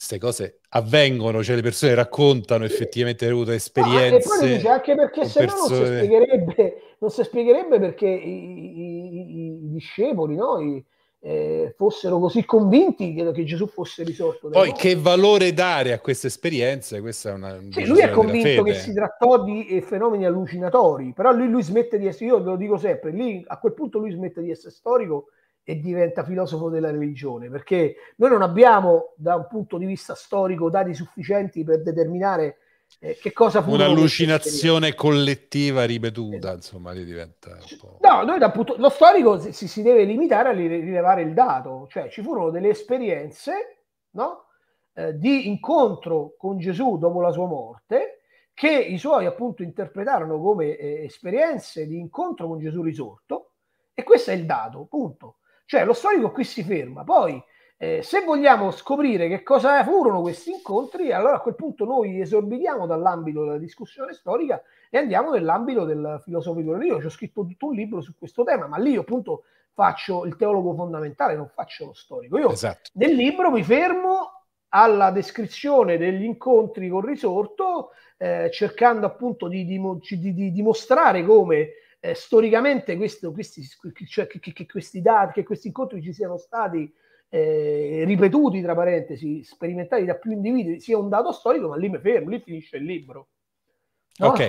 queste cose avvengono, cioè le persone raccontano effettivamente avuto ah, esperienze. Ah, dice, anche perché se persone... no non si spiegherebbe, non si spiegherebbe perché i, i, i discepoli no? I, eh, fossero così convinti che Gesù fosse risorto. Poi che valore dare a queste esperienze? Questa è una sì, lui è convinto che si trattò di eh, fenomeni allucinatori, però lui, lui smette di essere, io ve lo dico sempre, lì a quel punto lui smette di essere storico e diventa filosofo della religione, perché noi non abbiamo da un punto di vista storico dati sufficienti per determinare eh, che cosa fu un'allucinazione collettiva ripetuta, eh. insomma, li diventa un po'... No, noi da punto... lo storico si, si deve limitare a rilevare il dato, cioè ci furono delle esperienze, no? Eh, di incontro con Gesù dopo la sua morte, che i suoi appunto interpretarono come eh, esperienze di incontro con Gesù risorto, e questo è il dato, punto. Cioè lo storico qui si ferma. Poi eh, se vogliamo scoprire che cosa furono questi incontri, allora a quel punto noi esorbitiamo dall'ambito della discussione storica e andiamo nell'ambito del filosofico religioso. Io ho scritto tutto un libro su questo tema, ma lì appunto faccio il teologo fondamentale, non faccio lo storico. Io esatto. nel libro mi fermo alla descrizione degli incontri con Risorto, eh, cercando appunto di, di, di, di dimostrare come eh, storicamente questo, questi, cioè, che, che, questi dati, che questi incontri ci siano stati eh, ripetuti, tra parentesi, sperimentati da più individui, sia un dato storico, ma lì mi fermo, lì finisce il libro. No? Ok,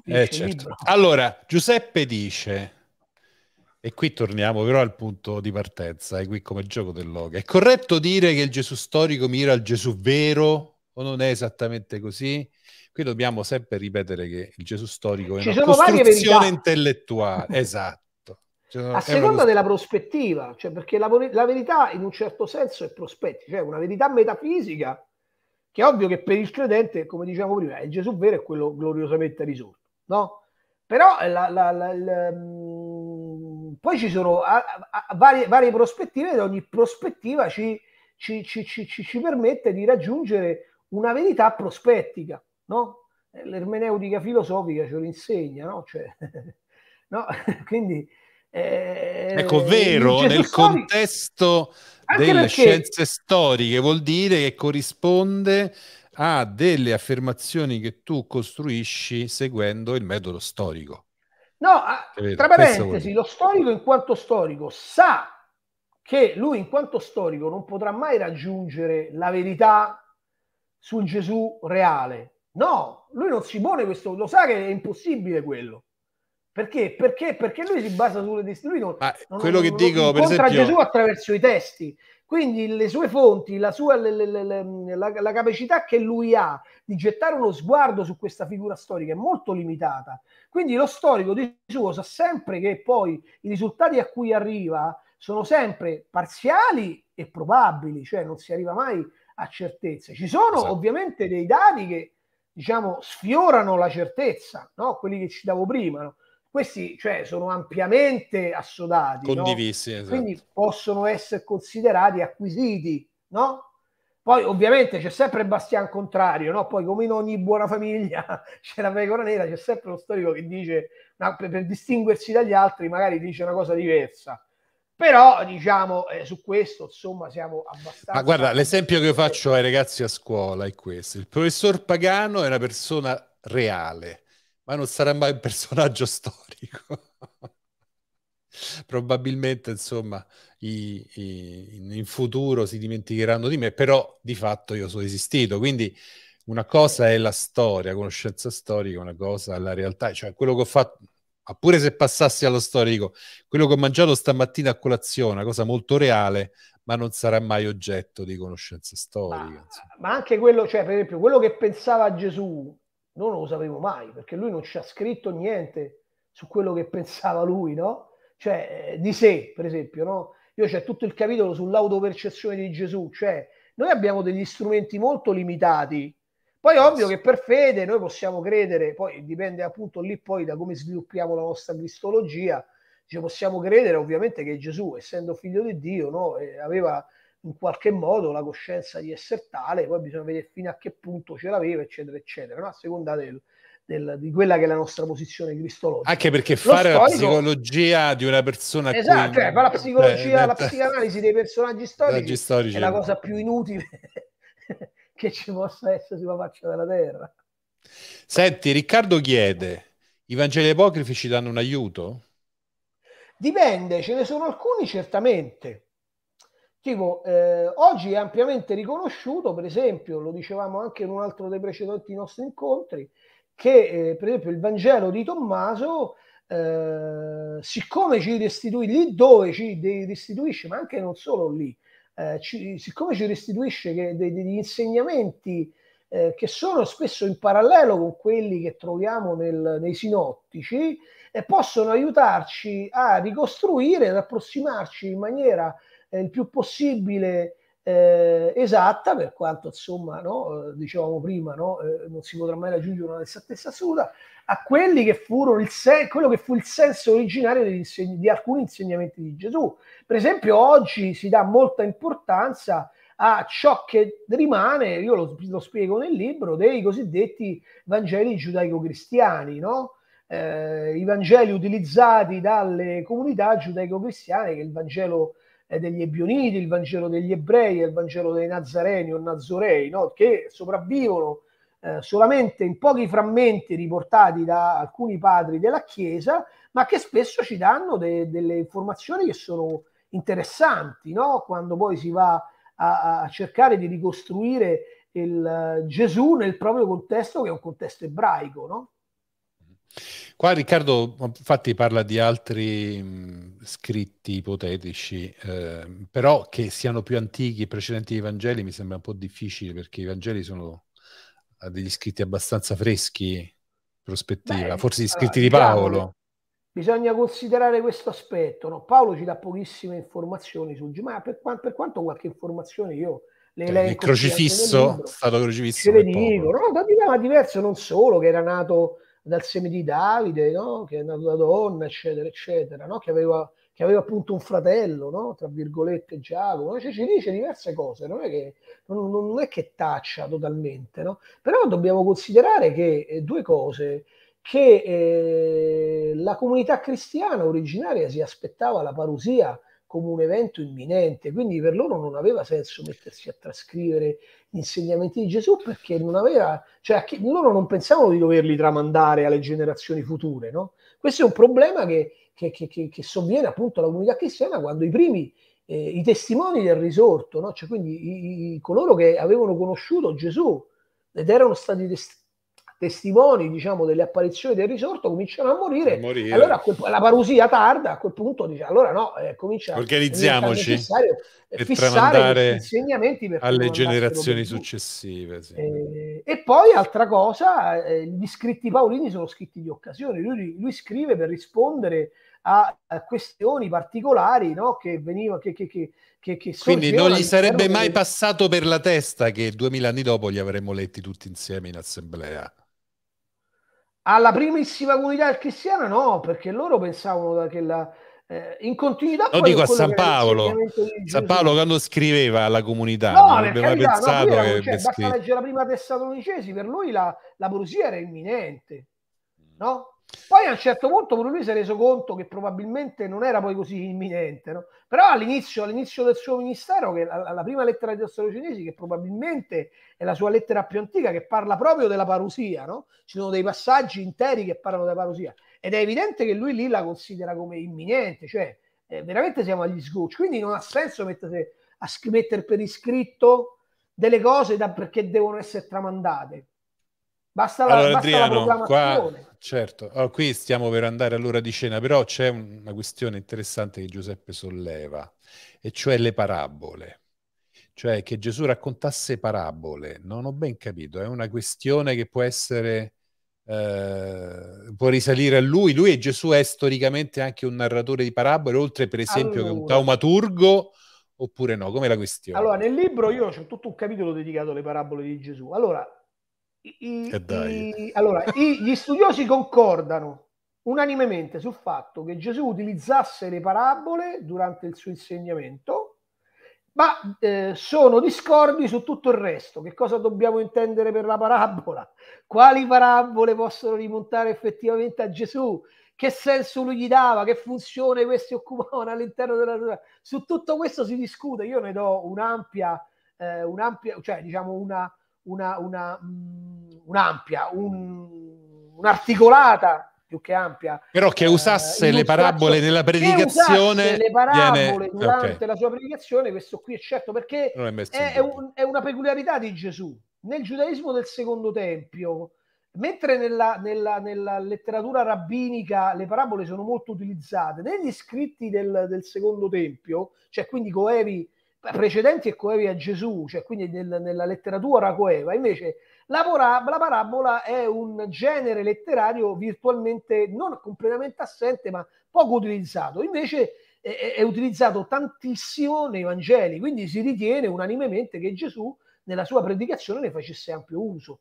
eh, certo. libro. allora Giuseppe dice, e qui torniamo però al punto di partenza, e qui come gioco dell'oca, è corretto dire che il Gesù storico mira al Gesù vero o non è esattamente così? Qui dobbiamo sempre ripetere che il Gesù storico Ci è una costruzione intellettuale, esatto. Cioè, a seconda della prospettiva, cioè perché la, la, verità in un certo senso è prospetti, cioè una verità metafisica che è ovvio che per il credente, come dicevamo prima, il Gesù vero è quello gloriosamente risorto, no? Però eh, la, la, ehm, poi ci sono a, a, a varie, varie, prospettive ed ogni prospettiva ci, ci, ci, ci permette di raggiungere una verità prospettica no? Eh, l'ermeneutica filosofica ce lo insegna, no? Cioè, no? Quindi, eh, ecco, vero, nel storico, contesto delle perché, scienze storiche vuol dire che corrisponde a delle affermazioni che tu costruisci seguendo il metodo storico. No, Capito? tra parentesi, lo storico in quanto storico sa che lui in quanto storico non potrà mai raggiungere la verità sul Gesù reale, No, lui non si pone questo, lo sa che è impossibile quello. Perché? Perché, Perché lui si basa sulle testi. Ma non, quello non, che dico, per esempio... Gesù attraverso i testi. Quindi le sue fonti, la, sua, le, le, le, la, la, capacità che lui ha di gettare uno sguardo su questa figura storica è molto limitata. Quindi lo storico di suo sa sempre che poi i risultati a cui arriva sono sempre parziali e probabili, cioè non si arriva mai a certezze. Ci sono esatto. ovviamente dei dati che diciamo, sfiorano la certezza, no? quelli che citavo prima. No? Questi cioè, sono ampiamente assodati, condivisi, no? esatto. quindi possono essere considerati acquisiti. No? Poi ovviamente c'è sempre Bastian contrario, no? poi come in ogni buona famiglia c'è la pecora nera, c'è sempre lo storico che dice, per, per distinguersi dagli altri magari dice una cosa diversa. Però diciamo eh, su questo insomma siamo abbastanza... Ma guarda, l'esempio che io faccio ai ragazzi a scuola è questo. Il professor Pagano è una persona reale, ma non sarà mai un personaggio storico. Probabilmente insomma i, i, in futuro si dimenticheranno di me, però di fatto io sono esistito. Quindi una cosa è la storia, conoscenza storica, una cosa è la realtà. Cioè quello che ho fatto ma ah, pure se passassi allo storico, quello che ho mangiato stamattina a colazione, una cosa molto reale, ma non sarà mai oggetto di conoscenza storica. Ma, ma, anche quello, cioè per esempio, quello che pensava Gesù, non lo sapevo mai, perché lui non ci ha scritto niente su quello che pensava lui, no? Cioè eh, di sé, per esempio, no? Io c'è tutto il capitolo sull'autopercezione di Gesù, cioè noi abbiamo degli strumenti molto limitati poi ovvio che per fede noi possiamo credere, poi dipende appunto lì poi da come sviluppiamo la nostra cristologia, cioè possiamo credere ovviamente che Gesù, essendo figlio di Dio, no, eh, aveva in qualche modo la coscienza di essere tale, poi bisogna vedere fino a che punto ce l'aveva, eccetera, eccetera, no? a seconda del, del, di quella che è la nostra posizione cristologica. Anche perché fare storico... la psicologia di una persona esatto, cui... cioè, la psicologia, eh, la psicanalisi dei personaggi storici, storici è la cosa più inutile che ci possa essere sulla faccia della terra. Senti, Riccardo chiede, i Vangeli apocrifi ci danno un aiuto? Dipende, ce ne sono alcuni certamente. Tipo, eh, oggi è ampiamente riconosciuto, per esempio, lo dicevamo anche in un altro dei precedenti nostri incontri, che eh, per esempio il Vangelo di Tommaso, eh, siccome ci restituisce, lì dove ci restituisce, ma anche non solo lì, eh, ci, siccome ci restituisce che, de, degli insegnamenti eh, che sono spesso in parallelo con quelli che troviamo nel, nei sinottici e eh, possono aiutarci a ricostruire ad approssimarci in maniera eh, il più possibile eh, esatta, per quanto insomma, no, eh, dicevamo prima, no, eh, non si potrà mai raggiungere una testa assoluta, a quelli che furono il sen- quello che fu il senso originario inseg- di alcuni insegnamenti di Gesù. Per esempio, oggi si dà molta importanza a ciò che rimane, io lo, lo spiego nel libro, dei cosiddetti Vangeli giudaico-cristiani, no? eh, i Vangeli utilizzati dalle comunità giudaico-cristiane, che è il Vangelo eh, degli Ebioniti, il Vangelo degli Ebrei e il Vangelo dei Nazareni o Nazorei, no? che sopravvivono eh, solamente in pochi frammenti riportati da alcuni padri della Chiesa, ma che spesso ci danno de- delle informazioni che sono interessanti, no? quando poi si va a, a cercare di ricostruire il uh, Gesù nel proprio contesto, che è un contesto ebraico. No? Mm-hmm. Qua Riccardo infatti parla di altri mh, scritti ipotetici, eh, però che siano più antichi precedenti ai Vangeli mi sembra un po' difficile perché i Vangeli sono eh, degli scritti abbastanza freschi, prospettiva, Beh, forse gli scritti allora, di diciamo Paolo. Diciamo, bisogna considerare questo aspetto, no? Paolo ci dà pochissime informazioni sul Giuseppe, ma per, per quanto qualche informazione io le elenco. Eh, il crocifisso, libro, stato crocifisso. Ce le dico, no, da diverso non solo che era nato dal seme di Davide, no? che è nato da donna, eccetera, eccetera, no? che, aveva, che, aveva, appunto un fratello, no? tra virgolette, Giacomo, cioè, ci dice diverse cose, non è che, non, non è che taccia totalmente, però dobbiamo considerare che eh, due cose, che eh, la comunità cristiana originaria si aspettava la parusia come un evento imminente, quindi per loro non aveva senso mettersi a trascrivere gli insegnamenti di Gesù perché non aveva, cioè loro non pensavano di doverli tramandare alle generazioni future, no? Questo è un problema che, che, che, che sovviene appunto alla comunità cristiana quando i primi, eh, i testimoni del risorto, no? cioè quindi i, i, coloro che avevano conosciuto Gesù ed erano stati testimoni testimoni diciamo, delle apparizioni del risorto cominciano a morire, a morire. allora la parusia tarda a quel punto dice allora no eh, comincia organizziamoci e eh, fissare gli insegnamenti alle generazioni successive sì. eh, e poi altra cosa eh, gli scritti paolini sono scritti di occasione lui, lui scrive per rispondere a, questioni particolari no? che veniva che, che, che che, Quindi non gli sarebbe mai passato per la testa che duemila anni dopo li avremmo letti tutti insieme in assemblea alla primissima comunità cristiana no, perché loro pensavano che la, eh, in continuità lo dico a San Paolo San Paolo quando scriveva alla comunità no, non aveva carità, pensato no, che cioè, basta leggere la prima testatonicesi per lui la, la Prusia era imminente no? Poi a un certo punto pure lui si è reso conto che probabilmente non era poi così imminente, no? però all'inizio, all'inizio, del suo ministero, che la, la prima lettera di Astolo Cinesi, che probabilmente è la sua lettera più antica, che parla proprio della parusia, no? ci sono dei passaggi interi che parlano della parusia, ed è evidente che lui lì la considera come imminente, cioè eh, veramente siamo agli sgocci, quindi non ha senso mettere, sch- mettere per iscritto delle cose da, perché devono essere tramandate. Basta la, allora, basta Adriano, la proclamazione. Qua Certo, allora, oh, qui stiamo per andare all'ora di cena, però c'è una questione interessante che Giuseppe solleva, e cioè le parabole. Cioè che Gesù raccontasse parabole, non ho ben capito, è una questione che può essere, eh, può risalire a lui. Lui e Gesù è storicamente anche un narratore di parabole, oltre per esempio allora. che un taumaturgo, oppure no? Come la questione? Allora, nel libro io ho tutto un capitolo dedicato alle parabole di Gesù. Allora, i, e dai. I, allora, i, gli studiosi concordano unanimemente sul fatto che Gesù utilizzasse le parabole durante il suo insegnamento, ma eh, sono discordi su tutto il resto. Che cosa dobbiamo intendere per la parabola? Quali parabole possono rimontare effettivamente a Gesù? Che senso lui gli dava? Che funzione questi occupavano all'interno della natura? Su tutto questo si discute. Io ne do un'ampia, eh, un'ampia cioè diciamo una, una, una mh, mm, un'ampia, un, un'articolata più che ampia. Però che eh, usasse eh, le parabole nella predicazione. le parabole viene... durante okay. la sua predicazione, questo qui è certo perché è, è, è, un, è, una peculiarità di Gesù. Nel giudaismo del secondo tempio, mentre nella, nella, nella letteratura rabbinica le parabole sono molto utilizzate, negli scritti del, del secondo tempio, cioè quindi coevi precedenti e coevi a Gesù, cioè quindi nel, nella letteratura coeva, invece la, parabola, la parabola è un genere letterario virtualmente non completamente assente, ma poco utilizzato. Invece è, è utilizzato tantissimo nei Vangeli, quindi si ritiene unanimemente che Gesù nella sua predicazione ne facesse ampio uso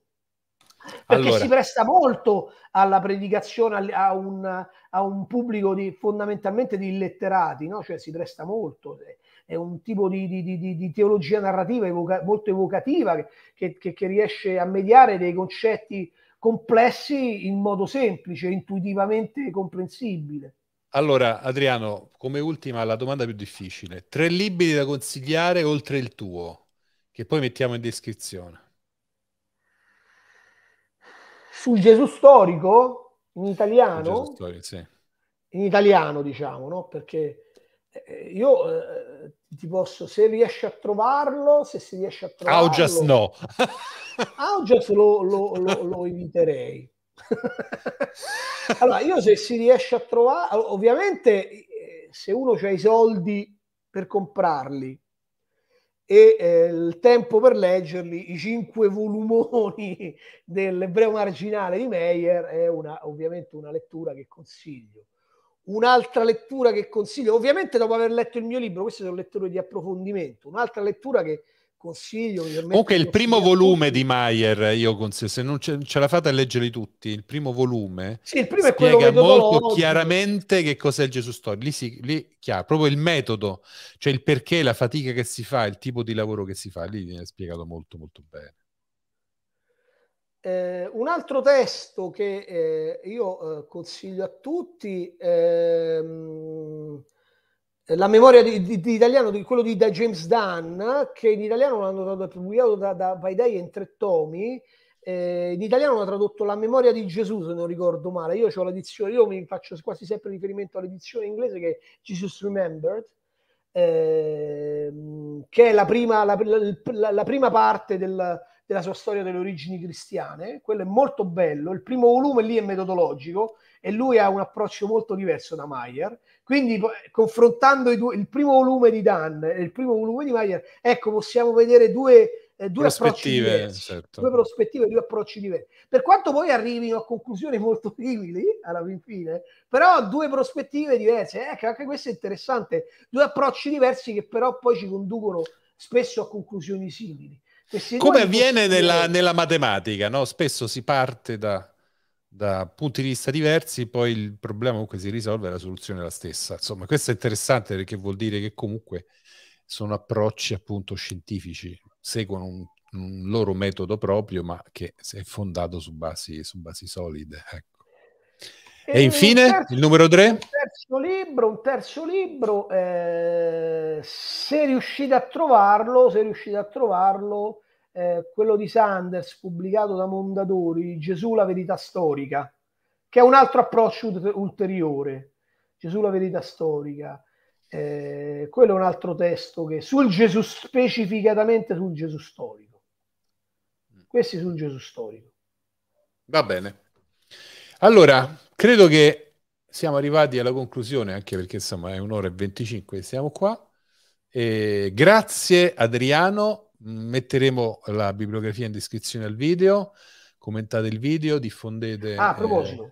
perché allora. si presta molto alla predicazione a un, a un pubblico di, fondamentalmente di illetterati, no? cioè si presta molto. Eh è un tipo di, di, di, di teologia narrativa evoca, molto evocativa che, che, che, riesce a mediare dei concetti complessi in modo semplice, intuitivamente comprensibile. Allora, Adriano, come ultima la domanda più difficile. Tre libri da consigliare oltre il tuo, che poi mettiamo in descrizione. Sul Gesù storico, in italiano, storico, sì. in italiano diciamo, no? Perché eh, io eh, ti posso, se riesci a trovarlo, se si riesce a trovarlo... Augias no. Augias lo, lo, lo, lo inviterei. allora, io se si riesce a trovare, ovviamente eh, se uno ha i soldi per comprarli e eh, il tempo per leggerli, i cinque volumoni dell'ebreo marginale di Meyer è una, ovviamente una lettura che consiglio. Un'altra lettura che consiglio, ovviamente dopo aver letto il mio libro, queste sono letture di approfondimento, un'altra lettura che consiglio. Comunque il primo volume di Maier, io consiglio, se non ce, ce, la fate a leggerli tutti, il primo volume sì, il primo spiega molto chiaramente che cos'è il Gesù Story, lì, si, lì chiaro, proprio il metodo, cioè il perché, la fatica che si fa, il tipo di lavoro che si fa, lì viene spiegato molto molto bene. Eh, un altro testo che eh, io eh, consiglio a tutti ehm, è La memoria di, di, di italiano, di, quello di da James Dunn, che in italiano l'hanno pubblicato da, da Paidei in tre tomi. Eh, in italiano hanno tradotto La memoria di Gesù, se non ricordo male. Io ho l'edizione, io mi faccio quasi sempre riferimento all'edizione inglese che è Jesus Remembered. Ehm, che è la prima, la, la, la prima parte del, della sua storia delle origini cristiane, quello è molto bello, il primo volume lì è metodologico e lui ha un approccio molto diverso da Mayer, quindi confrontando due, il primo volume di Dan e il primo volume di Mayer, ecco possiamo vedere due, eh, due prospettive, diversi, certo. due prospettive, due approcci diversi. Per quanto poi arrivino a conclusioni molto simili alla fin fine, però due prospettive diverse, ecco anche questo è interessante, due approcci diversi che però poi ci conducono spesso a conclusioni simili. Come avviene nella, nella, matematica, no? spesso si parte da, da, punti di vista diversi, poi il problema comunque si risolve e la soluzione è la stessa. Insomma, questo è interessante perché vuol dire che comunque sono approcci appunto scientifici, seguono un, un loro metodo proprio, ma che è fondato su basi, su basi solide. Ecco. E, infine terzo, il numero 3? Un terzo libro, un terzo libro eh, se riuscite a trovarlo, se riuscite a trovarlo, eh, quello di Sanders pubblicato da Mondadori, Gesù la verità storica, che è un altro approccio ulteriore. Gesù la verità storica. Eh, quello è un altro testo che sul Gesù, specificatamente sul Gesù storico. Questi sul Gesù storico. Va bene. Allora, credo che siamo arrivati alla conclusione, anche perché insomma è un'ora e 25 siamo qua. E grazie Adriano, metteremo la bibliografia in descrizione al video, commentate il video, diffondete... Ah, a eh, proposito,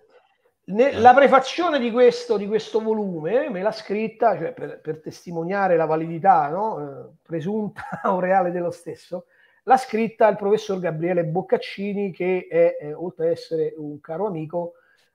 eh, la prefazione di questo, di questo volume me l'ha scritta, cioè per, per, testimoniare la validità no? Eh, presunta o reale dello stesso, l'ha scritta il professor Gabriele Boccaccini che è, eh, oltre ad essere un caro amico,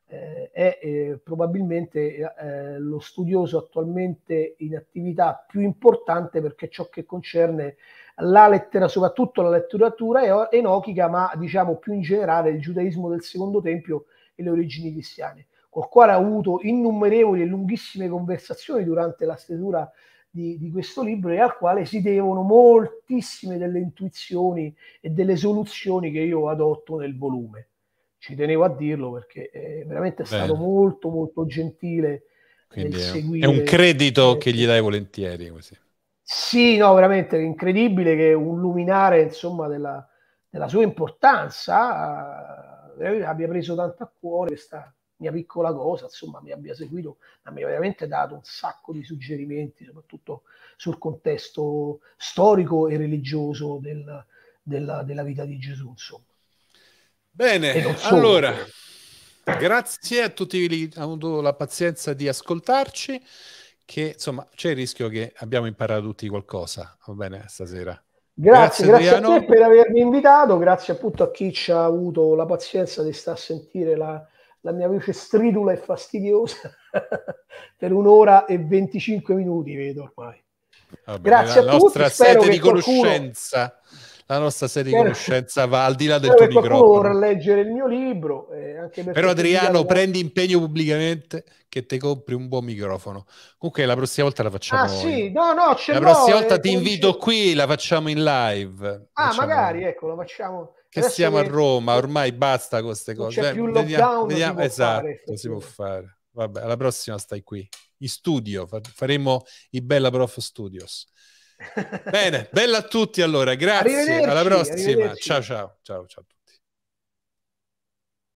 eh, è eh, probabilmente eh, lo studioso attualmente in attività più importante perché ciò che concerne la lettera, soprattutto la letteratura enochica, ma diciamo più in generale il giudaismo del secondo tempio e le origini cristiane, col quale ha avuto innumerevoli e lunghissime conversazioni durante la stesura di, di questo libro e al quale si devono moltissime delle intuizioni e delle soluzioni che io adotto nel volume ci tenevo a dirlo perché è veramente è stato molto molto gentile Quindi è, un credito eh, che gli dai volentieri così. Sì, no, veramente incredibile che un luminare insomma della, della sua importanza eh, abbia preso tanto a cuore questa mia piccola cosa, insomma mi abbia seguito, ma mi ha veramente dato un sacco di suggerimenti, soprattutto sul contesto storico e religioso del, della, della vita di Gesù. Insomma. Bene, allora, grazie a tutti quelli che hanno avuto la pazienza di ascoltarci, che insomma c'è il rischio che abbiamo imparato tutti qualcosa, va bene, stasera. Grazie, grazie, grazie a te per avermi invitato, grazie appunto a chi ci ha avuto la pazienza di stare a sentire la, la mia voce stridula e fastidiosa per un'ora e 25 minuti, vedo ormai. Vabbè, grazie a tutti, spero che qualcuno, la nostra serie di conoscenza va al di là del tuo microfono. vorrà leggere il mio libro. Eh, per Però Adriano, prendi impegno pubblicamente che ti compri un buon microfono. Comunque la prossima volta la facciamo. Ah sì, no, no, ce La prossima eh, volta eh, ti invito dice... qui, la facciamo in live. Ah, facciamo... magari, ecco, la facciamo che Adesso siamo che... a Roma, ormai basta con queste cose. C'è eh, più vediamo, vediamo, esatto, fare, si può fare. Vabbè, alla prossima stai qui. In studio, faremo i Bella Prof Studios. Bene, bella a tutti allora, grazie, alla prossima, ciao ciao, ciao ciao.